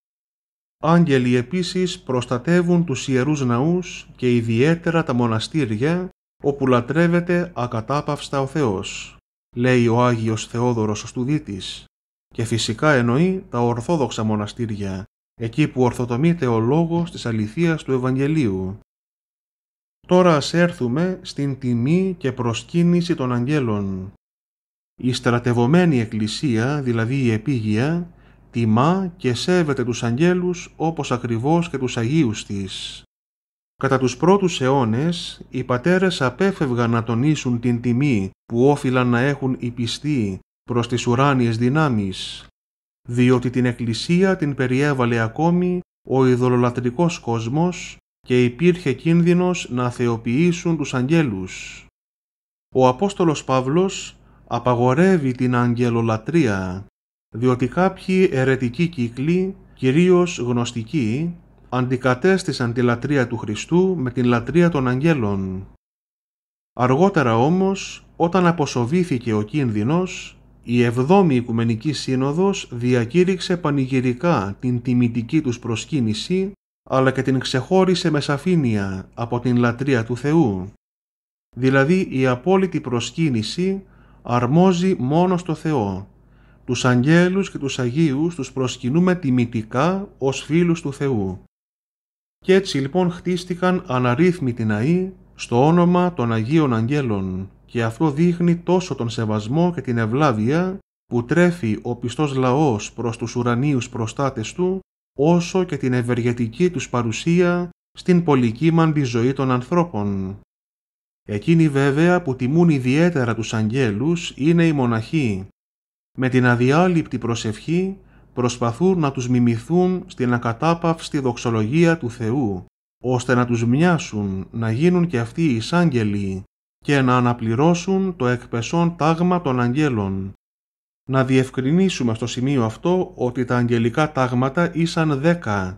Άγγελοι επίσης προστατεύουν τους ιερούς ναούς και ιδιαίτερα τα μοναστήρια όπου λατρεύεται ακατάπαυστα ο Θεός, λέει ο Άγιος Θεόδωρος ο Στουδίτης και φυσικά εννοεί τα ορθόδοξα μοναστήρια, εκεί που ορθοτομείται ο λόγος της αληθείας του Ευαγγελίου. Τώρα ας έρθουμε στην τιμή και προσκύνηση των αγγέλων. Η στρατευωμένη εκκλησία, δηλαδή η επίγεια, τιμά και σέβεται τους αγγέλους όπως ακριβώς και τους Αγίους της. Κατά τους πρώτους αιώνες, οι πατέρες απέφευγαν να τονίσουν την τιμή που όφυλαν να έχουν οι πιστοί προς τις ουράνιες δυνάμεις, διότι την Εκκλησία την περιέβαλε ακόμη ο ειδωλολατρικός κόσμος και υπήρχε κίνδυνος να θεοποιήσουν τους αγγέλους. Ο Απόστολος Παύλος απαγορεύει την αγγελολατρία, διότι κάποιοι ερετικοί κύκλοι, κυρίως γνωστικοί, αντικατέστησαν τη λατρεία του Χριστού με την λατρεία των αγγέλων. Αργότερα όμως, όταν αποσοβήθηκε ο κίνδυνος, η 7η Οικουμενική Σύνοδος διακήρυξε πανηγυρικά την τιμητική τους προσκύνηση αλλά και την ξεχώρισε με σαφήνεια από την λατρεία του Θεού. Δηλαδή η απόλυτη προσκύνηση αρμόζει μόνο στο Θεό. Τους αγγέλους και τους Αγίους τους προσκυνούμε τιμητικά ως φίλους του Θεού. Κι έτσι λοιπόν χτίστηκαν αναρρύθμιτοι ναοί στο όνομα των Αγίων Αγγέλων και αυτό δείχνει τόσο τον σεβασμό και την ευλάβεια που τρέφει ο πιστός λαός προς τους ουρανίους προστάτες του, όσο και την ευεργετική τους παρουσία στην πολυκύμαντη ζωή των ανθρώπων. Εκείνοι βέβαια που τιμούν ιδιαίτερα τους αγγέλους είναι οι μοναχοί. Με την αδιάλειπτη προσευχή προσπαθούν να τους μιμηθούν στην ακατάπαυστη δοξολογία του Θεού, ώστε να τους μοιάσουν να γίνουν και αυτοί οι εισάγγελοι και να αναπληρώσουν το εκπεσόν τάγμα των αγγέλων. Να διευκρινίσουμε στο σημείο αυτό ότι τα αγγελικά τάγματα ήσαν δέκα.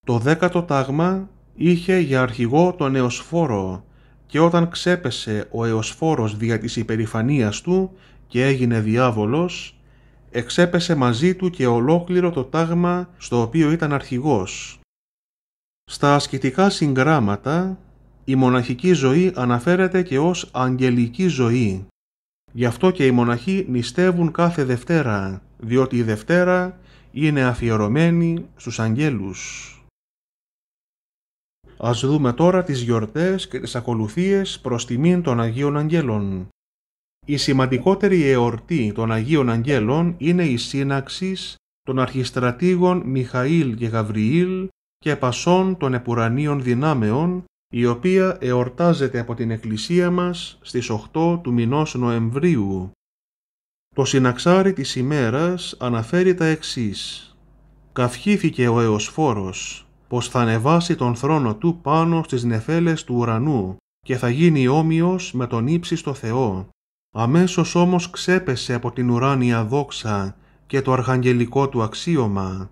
Το δέκατο τάγμα είχε για αρχηγό τον Εωσφόρο και όταν ξέπεσε ο Εωσφόρος δια της υπερηφανίας του και έγινε διάβολος, εξέπεσε μαζί του και ολόκληρο το τάγμα στο οποίο ήταν αρχηγός. Στα ασκητικά συγγράμματα η μοναχική ζωή αναφέρεται και ως αγγελική ζωή. Γι' αυτό και οι μοναχοί νηστεύουν κάθε Δευτέρα, διότι η Δευτέρα είναι αφιερωμένη στους αγγέλους. Ας δούμε τώρα τις γιορτές και τις ακολουθίες προς τιμήν των Αγίων Αγγέλων. Η σημαντικότερη εορτή των Αγίων Αγγέλων είναι η σύναξη των αρχιστρατήγων Μιχαήλ και Γαβριήλ και πασών των επουρανίων δυνάμεων η οποία εορτάζεται από την Εκκλησία μας στις 8 του μηνός Νοεμβρίου. Το συναξάρι της ημέρας αναφέρει τα εξής. Καυχήθηκε ο Εωσφόρος, πως θα ανεβάσει τον θρόνο του πάνω στις νεφέλες του ουρανού και θα γίνει όμοιος με τον ύψιστο Θεό. Αμέσως όμως ξέπεσε από την ουράνια δόξα και το αρχαγγελικό του αξίωμα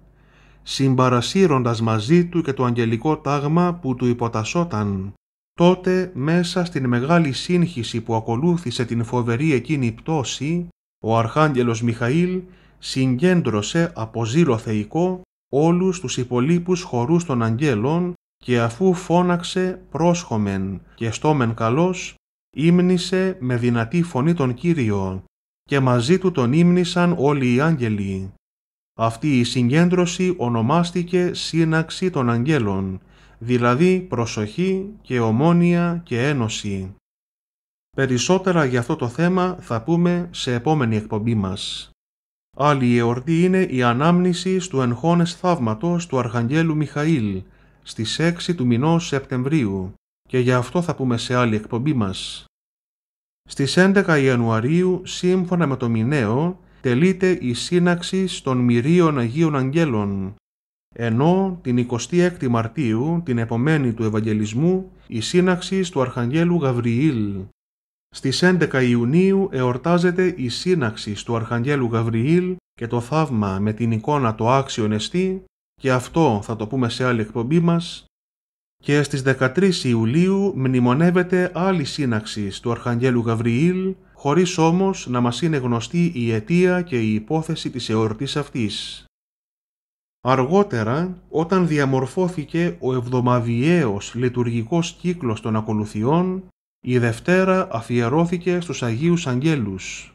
συμπαρασύροντας μαζί του και το αγγελικό τάγμα που του υποτασσόταν. Τότε, μέσα στην μεγάλη σύγχυση που ακολούθησε την φοβερή εκείνη πτώση, ο Αρχάγγελος Μιχαήλ συγκέντρωσε από ζήλο θεϊκό όλους τους υπολείπους χορούς των αγγέλων και αφού φώναξε πρόσχομεν και στόμεν καλός, ύμνησε με δυνατή φωνή τον Κύριο και μαζί του τον ύμνησαν όλοι οι άγγελοι. Αυτή η συγκέντρωση ονομάστηκε σύναξη των αγγέλων, δηλαδή προσοχή και ομόνοια και ένωση. Περισσότερα για αυτό το θέμα θα πούμε σε επόμενη εκπομπή μας. Άλλη εορτή είναι η ανάμνηση του εγχώνες θαύματος του Αρχαγγέλου Μιχαήλ στις 6 του μηνός Σεπτεμβρίου και για αυτό θα πούμε σε άλλη εκπομπή μας. Στις 11 Ιανουαρίου, σύμφωνα με το Μινέο, τελείται η σύναξη των μυρίων Αγίων Αγγέλων, ενώ την 26η Μαρτίου, την επομένη του Ευαγγελισμού, η σύναξη του Αρχαγγέλου Γαβριήλ. Στις 11 Ιουνίου εορτάζεται η σύναξη του Αρχαγγέλου Γαβριήλ και το θαύμα με την εικόνα το άξιον εστί, και αυτό θα το πούμε σε άλλη εκπομπή μας, και στις 13 Ιουλίου μνημονεύεται άλλη σύναξη του Αρχαγγέλου Γαβριήλ χωρίς όμως να μας είναι γνωστή η αιτία και η υπόθεση της εορτής αυτής. Αργότερα, όταν διαμορφώθηκε ο εβδομαδιαίος λειτουργικός κύκλος των ακολουθιών, η Δευτέρα αφιερώθηκε στους Αγίους Αγγέλους.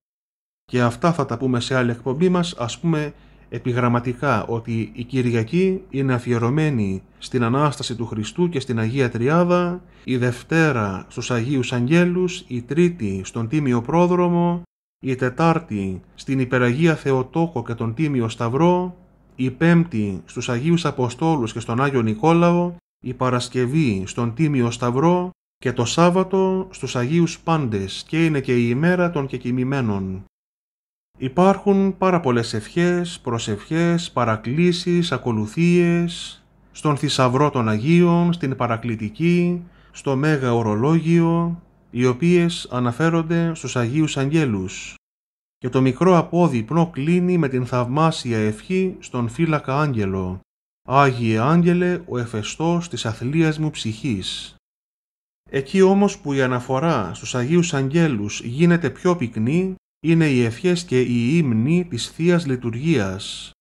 Και αυτά θα τα πούμε σε άλλη εκπομπή μας, ας πούμε επιγραμματικά ότι η Κυριακή είναι αφιερωμένη στην Ανάσταση του Χριστού και στην Αγία Τριάδα, η Δευτέρα στους Αγίους Αγγέλους, η Τρίτη στον Τίμιο Πρόδρομο, η Τετάρτη στην Υπεραγία Θεοτόκο και τον Τίμιο Σταυρό, η Πέμπτη στους Αγίους Αποστόλους και στον Άγιο Νικόλαο, η Παρασκευή στον Τίμιο Σταυρό και το Σάββατο στους Αγίους Πάντες και είναι και η ημέρα των κεκοιμημένων. Υπάρχουν πάρα πολλές ευχές, προσευχές, παρακλήσεις, ακολουθίες, στον θησαυρό των Αγίων, στην παρακλητική, στο Μέγα Ορολόγιο, οι οποίες αναφέρονται στους Αγίους Αγγέλους. Και το μικρό απόδειπνο κλείνει με την θαυμάσια ευχή στον φύλακα άγγελο. Άγιε άγγελε ο εφεστός της αθλίας μου ψυχής. Εκεί όμως που η αναφορά στους Αγίους Αγγέλους γίνεται πιο πυκνή, είναι οι ευχές και οι ύμνοι της θείας Λειτουργίας.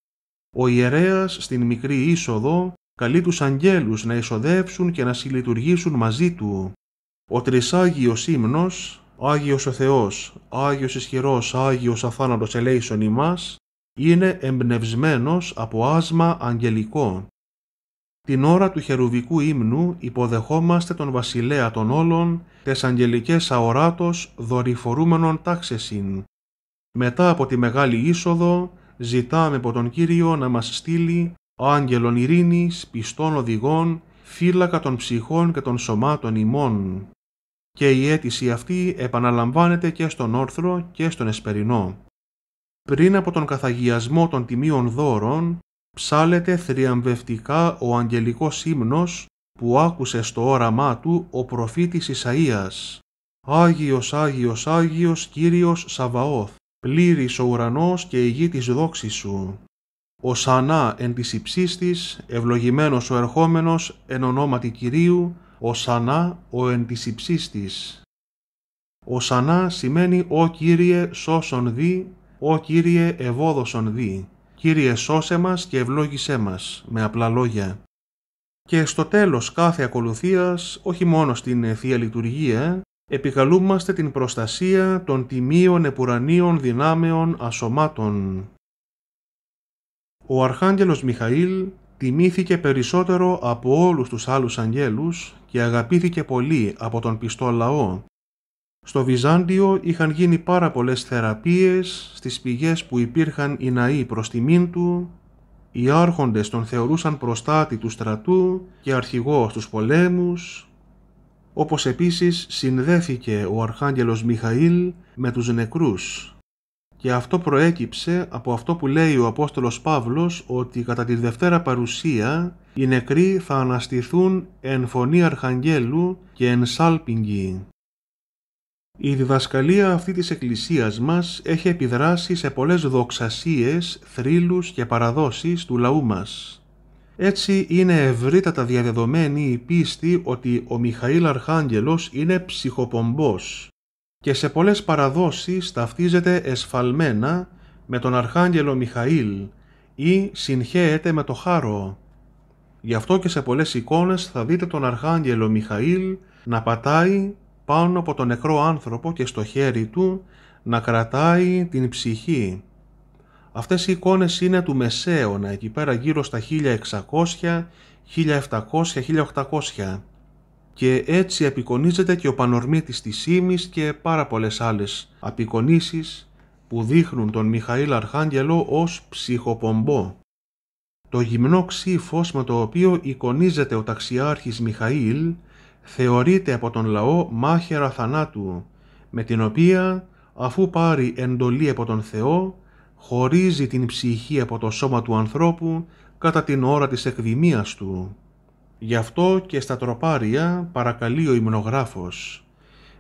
Ο ιερέας στην μικρή είσοδο καλεί τους αγγέλους να εισοδεύσουν και να συλλειτουργήσουν μαζί του. Ο τρισάγιος ύμνος, Άγιος ο Θεός, Άγιος ισχυρός, Άγιος αθάνατος ελέησον ημάς, είναι εμπνευσμένος από άσμα αγγελικό. Την ώρα του χερουβικού ύμνου υποδεχόμαστε τον βασιλέα των όλων, τες αγγελικές αοράτος δορυφορούμενων τάξεσιν, μετά από τη μεγάλη είσοδο, ζητάμε από τον Κύριο να μας στείλει άγγελον ειρήνης, πιστών οδηγών, φύλακα των ψυχών και των σωμάτων ημών. Και η αίτηση αυτή επαναλαμβάνεται και στον όρθρο και στον εσπερινό. Πριν από τον καθαγιασμό των τιμίων δώρων, ψάλεται θριαμβευτικά ο αγγελικός ύμνος που άκουσε στο όραμά του ο προφήτης Ισαΐας. Άγιος, Άγιος, Άγιος, Κύριος Σαβαώθ πλήρης ο ουρανός και η γη της δόξης σου. Σανά εν της υψής ευλογημένος ο ερχόμενος εν ονόματι Κυρίου, Σανά ο εν της υψής «Ο Σανά» σημαίνει «Ο Κύριε σώσον δι», «Ο Κύριε ευόδωσον δι», «Κύριε σώσε μας και ευλόγησέ μας», με απλά λόγια. Και στο τέλος κάθε ακολουθίας, όχι μόνο στην Θεία Λειτουργία, επικαλούμαστε την προστασία των τιμίων επουρανίων δυνάμεων ασωμάτων. Ο Αρχάγγελος Μιχαήλ τιμήθηκε περισσότερο από όλους τους άλλους αγγέλους και αγαπήθηκε πολύ από τον πιστό λαό. Στο Βυζάντιο είχαν γίνει πάρα πολλές θεραπείες στις πηγές που υπήρχαν οι ναοί προς τιμήν του, οι άρχοντες τον θεωρούσαν προστάτη του στρατού και αρχηγός στους πολέμους όπως επίσης συνδέθηκε ο Αρχάγγελος Μιχαήλ με τους νεκρούς. Και αυτό προέκυψε από αυτό που λέει ο Απόστολος Παύλος ότι κατά τη Δευτέρα Παρουσία οι νεκροί θα αναστηθούν εν φωνή Αρχαγγέλου και εν σάλπιγγι. Η διδασκαλία αυτή της Εκκλησίας μας έχει επιδράσει σε πολλές δοξασίες, θρύλους και παραδόσεις του λαού μας. Έτσι είναι ευρύτατα διαδεδομένη η πίστη ότι ο Μιχαήλ Αρχάγγελος είναι ψυχοπομπός και σε πολλές παραδόσεις ταυτίζεται εσφαλμένα με τον Αρχάγγελο Μιχαήλ ή συγχέεται με το χάρο. Γι' αυτό και σε πολλές εικόνες θα δείτε τον Αρχάγγελο Μιχαήλ να πατάει πάνω από τον νεκρό άνθρωπο και στο χέρι του να κρατάει την ψυχή. Αυτές οι εικόνες είναι του Μεσαίωνα, εκεί πέρα γύρω στα 1600, 1700, 1800. Και έτσι απεικονίζεται και ο Πανορμήτης της Ήμης και πάρα πολλές άλλες απεικονίσεις που δείχνουν τον Μιχαήλ Αρχάγγελο ως ψυχοπομπό. Το γυμνό ξύφος με το οποίο εικονίζεται ο ταξιάρχης Μιχαήλ θεωρείται από τον λαό Μάχερα θανάτου, με την οποία αφού πάρει εντολή από τον Θεό χωρίζει την ψυχή από το σώμα του ανθρώπου κατά την ώρα της εκδημίας του. Γι' αυτό και στα τροπάρια παρακαλεί ο υμνογράφος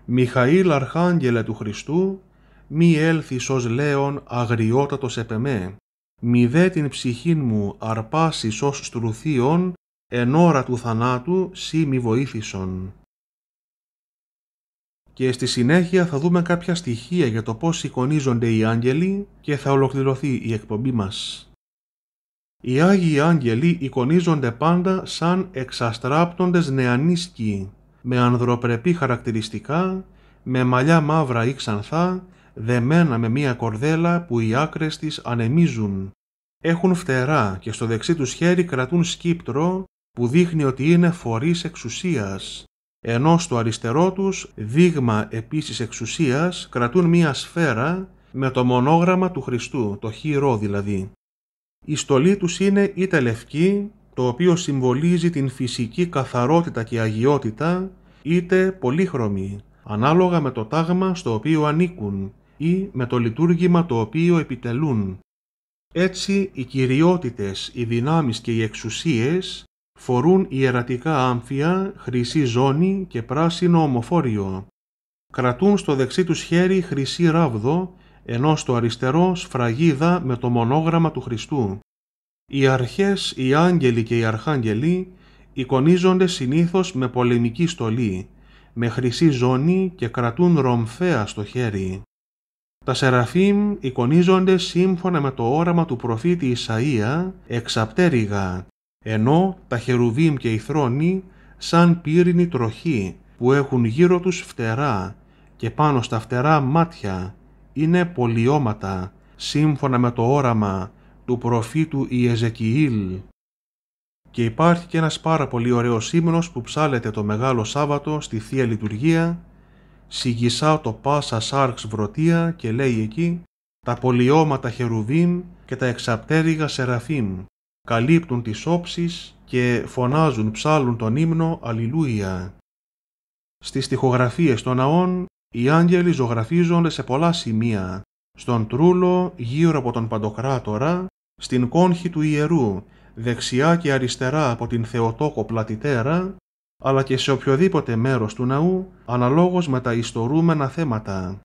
«Μιχαήλ Αρχάγγελε του Χριστού, μη έλθεις ως λέον αγριότατος επεμέ, μη δε την ψυχή μου αρπάσεις ως στρουθίον, εν ώρα του θανάτου σύ μη βοήθησον και στη συνέχεια θα δούμε κάποια στοιχεία για το πώς εικονίζονται οι άγγελοι και θα ολοκληρωθεί η εκπομπή μας. Οι Άγιοι Άγγελοι εικονίζονται πάντα σαν εξαστράπτοντες νεανίσκοι, με ανδροπρεπή χαρακτηριστικά, με μαλλιά μαύρα ή ξανθά, δεμένα με μία κορδέλα που οι άκρες της ανεμίζουν. Έχουν φτερά και στο δεξί τους χέρι κρατούν σκύπτρο που δείχνει ότι είναι φορείς εξουσίας ενώ στο αριστερό τους δείγμα επίσης εξουσίας κρατούν μία σφαίρα με το μονόγραμμα του Χριστού, το χειρό δηλαδή. Η στολή τους είναι είτε λευκή, το οποίο συμβολίζει την φυσική καθαρότητα και αγιότητα, είτε πολύχρωμη, ανάλογα με το τάγμα στο οποίο ανήκουν ή με το λειτουργήμα το οποίο επιτελούν. Έτσι, οι κυριότητες, οι δυνάμεις και οι εξουσίες φορούν ιερατικά άμφια, χρυσή ζώνη και πράσινο ομοφόριο. Κρατούν στο δεξί τους χέρι χρυσή ράβδο, ενώ στο αριστερό σφραγίδα με το μονόγραμμα του Χριστού. Οι αρχές, οι άγγελοι και οι αρχάγγελοι εικονίζονται συνήθως με πολεμική στολή, με χρυσή ζώνη και κρατούν ρομφέα στο χέρι. Τα Σεραφείμ εικονίζονται σύμφωνα με το όραμα του προφήτη Ισαΐα εξαπτέρυγα ενώ τα χερουβίμ και οι θρόνοι σαν πύρινη τροχή που έχουν γύρω τους φτερά και πάνω στα φτερά μάτια είναι πολιώματα σύμφωνα με το όραμα του προφήτου Ιεζεκιήλ. Και υπάρχει και ένας πάρα πολύ ωραίος ύμνος που ψάλεται το Μεγάλο Σάββατο στη Θεία Λειτουργία «Σιγισά το πάσα σάρξ βρωτία» και λέει εκεί «Τα πολιώματα χερουβίμ και τα εξαπτέρυγα σεραφίμ» καλύπτουν τις όψεις και φωνάζουν ψάλουν τον ύμνο «Αλληλούια». Στις στιχογραφίες των ναών οι άγγελοι ζωγραφίζονται σε πολλά σημεία, στον Τρούλο γύρω από τον Παντοκράτορα, στην κόνχη του Ιερού, δεξιά και αριστερά από την Θεοτόκο πλατιτέρα αλλά και σε οποιοδήποτε μέρος του ναού, αναλόγως με τα ιστορούμενα θέματα.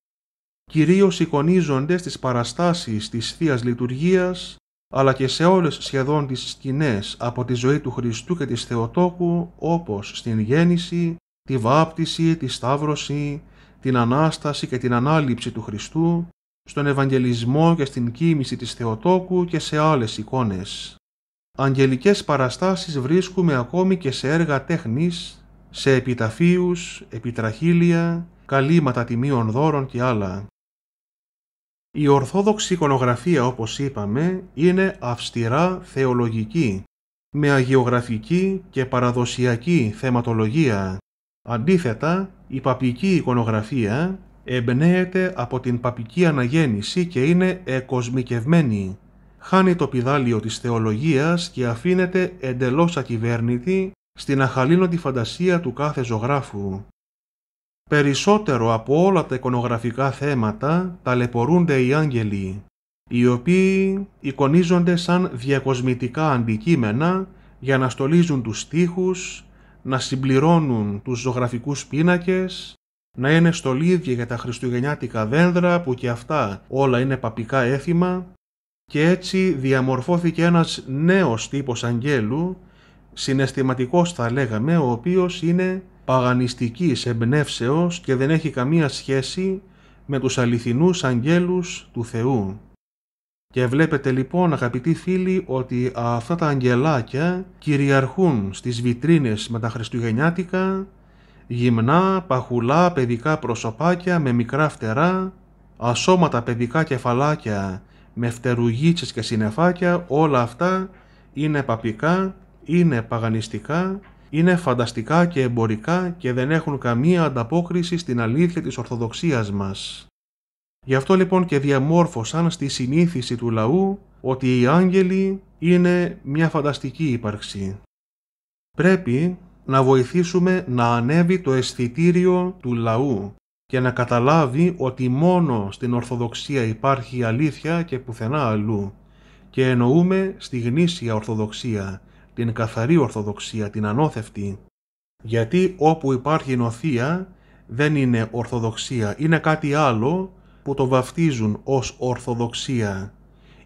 Κυρίως εικονίζονται στις παραστάσεις της Θείας Λειτουργίας αλλά και σε όλες σχεδόν τις σκηνές από τη ζωή του Χριστού και της Θεοτόκου, όπως στην γέννηση, τη βάπτιση, τη σταύρωση, την Ανάσταση και την Ανάληψη του Χριστού, στον Ευαγγελισμό και στην κοίμηση της Θεοτόκου και σε άλλες εικόνες. Αγγελικές παραστάσεις βρίσκουμε ακόμη και σε έργα τέχνης, σε επιταφίους, επιτραχύλια, καλύματα τιμίων δώρων και άλλα. Η Ορθόδοξη εικονογραφία, όπως είπαμε, είναι αυστηρά θεολογική, με αγιογραφική και παραδοσιακή θεματολογία. Αντίθετα, η παπική εικονογραφία εμπνέεται από την παπική αναγέννηση και είναι εκοσμικευμένη. Χάνει το πιδάλιο της θεολογίας και αφήνεται εντελώς ακυβέρνητη στην αχαλήνωτη φαντασία του κάθε ζωγράφου. Περισσότερο από όλα τα εικονογραφικά θέματα ταλαιπωρούνται οι άγγελοι, οι οποίοι εικονίζονται σαν διακοσμητικά αντικείμενα για να στολίζουν τους στίχους, να συμπληρώνουν τους ζωγραφικούς πίνακες, να είναι στολίδια για τα χριστουγεννιάτικα δένδρα που και αυτά όλα είναι παπικά έθιμα και έτσι διαμορφώθηκε ένας νέος τύπος αγγέλου, συναισθηματικός θα λέγαμε, ο οποίος είναι παγανιστικής εμπνεύσεως και δεν έχει καμία σχέση με τους αληθινούς αγγέλους του Θεού. Και βλέπετε λοιπόν αγαπητοί φίλοι ότι αυτά τα αγγελάκια κυριαρχούν στις βιτρίνες με τα Χριστουγεννιάτικα, γυμνά, παχουλά παιδικά προσωπάκια με μικρά φτερά, ασώματα παιδικά κεφαλάκια με φτερουγίτσες και συνεφάκια, όλα αυτά είναι παπικά, είναι παγανιστικά είναι φανταστικά και εμπορικά και δεν έχουν καμία ανταπόκριση στην αλήθεια της Ορθοδοξίας μας. Γι' αυτό λοιπόν και διαμόρφωσαν στη συνήθιση του λαού ότι οι άγγελοι είναι μια φανταστική ύπαρξη. Πρέπει να βοηθήσουμε να ανέβει το αισθητήριο του λαού και να καταλάβει ότι μόνο στην Ορθοδοξία υπάρχει αλήθεια και πουθενά αλλού και εννοούμε στη γνήσια Ορθοδοξία την καθαρή Ορθοδοξία, την ανώθευτη. Γιατί όπου υπάρχει νοθεία δεν είναι Ορθοδοξία, είναι κάτι άλλο που το βαφτίζουν ως Ορθοδοξία.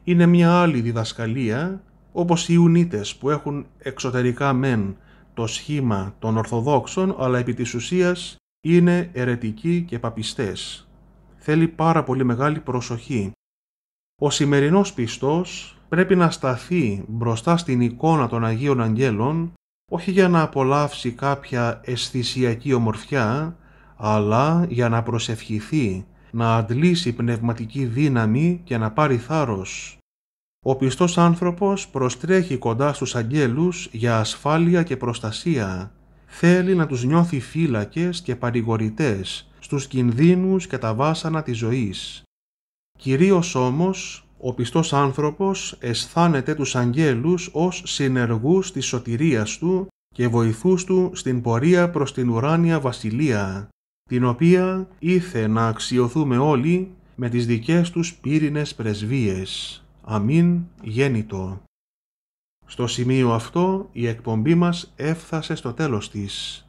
Είναι μια άλλη διδασκαλία, όπως οι Ιουνίτες που έχουν εξωτερικά μεν το σχήμα των Ορθοδόξων, αλλά επί της ουσίας είναι ερετικοί και παπιστές. Θέλει πάρα πολύ μεγάλη προσοχή. Ο σημερινός πιστός πρέπει να σταθεί μπροστά στην εικόνα των Αγίων Αγγέλων όχι για να απολαύσει κάποια αισθησιακή ομορφιά, αλλά για να προσευχηθεί, να αντλήσει πνευματική δύναμη και να πάρει θάρρος. Ο πιστός άνθρωπος προστρέχει κοντά στους αγγέλους για ασφάλεια και προστασία. Θέλει να τους νιώθει φύλακες και παρηγορητές στους κινδύνους και τα βάσανα της ζωής. Κυρίως όμως ο πιστός άνθρωπος αισθάνεται τους αγγέλους ως συνεργούς της σωτηρίας του και βοηθούς του στην πορεία προς την ουράνια βασιλεία, την οποία ήθε να αξιωθούμε όλοι με τις δικές τους πύρινες πρεσβείες. Αμήν γέννητο. Στο σημείο αυτό η εκπομπή μας έφτασε στο τέλος της.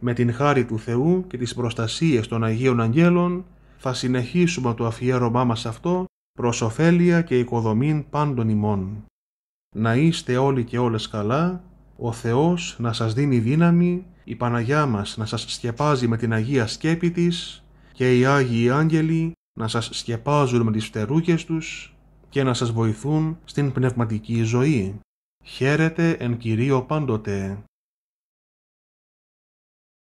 Με την χάρη του Θεού και τις προστασίες των Αγίων Αγγέλων θα συνεχίσουμε το αφιέρωμά μας αυτό προς ωφέλεια και οικοδομήν πάντων ημών. Να είστε όλοι και όλες καλά, ο Θεός να σας δίνει δύναμη, η Παναγιά μας να σας σκεπάζει με την Αγία Σκέπη της και οι Άγιοι Άγγελοι να σας σκεπάζουν με τις φτερούγες τους και να σας βοηθούν στην πνευματική ζωή. Χαίρετε εν Κυρίω πάντοτε.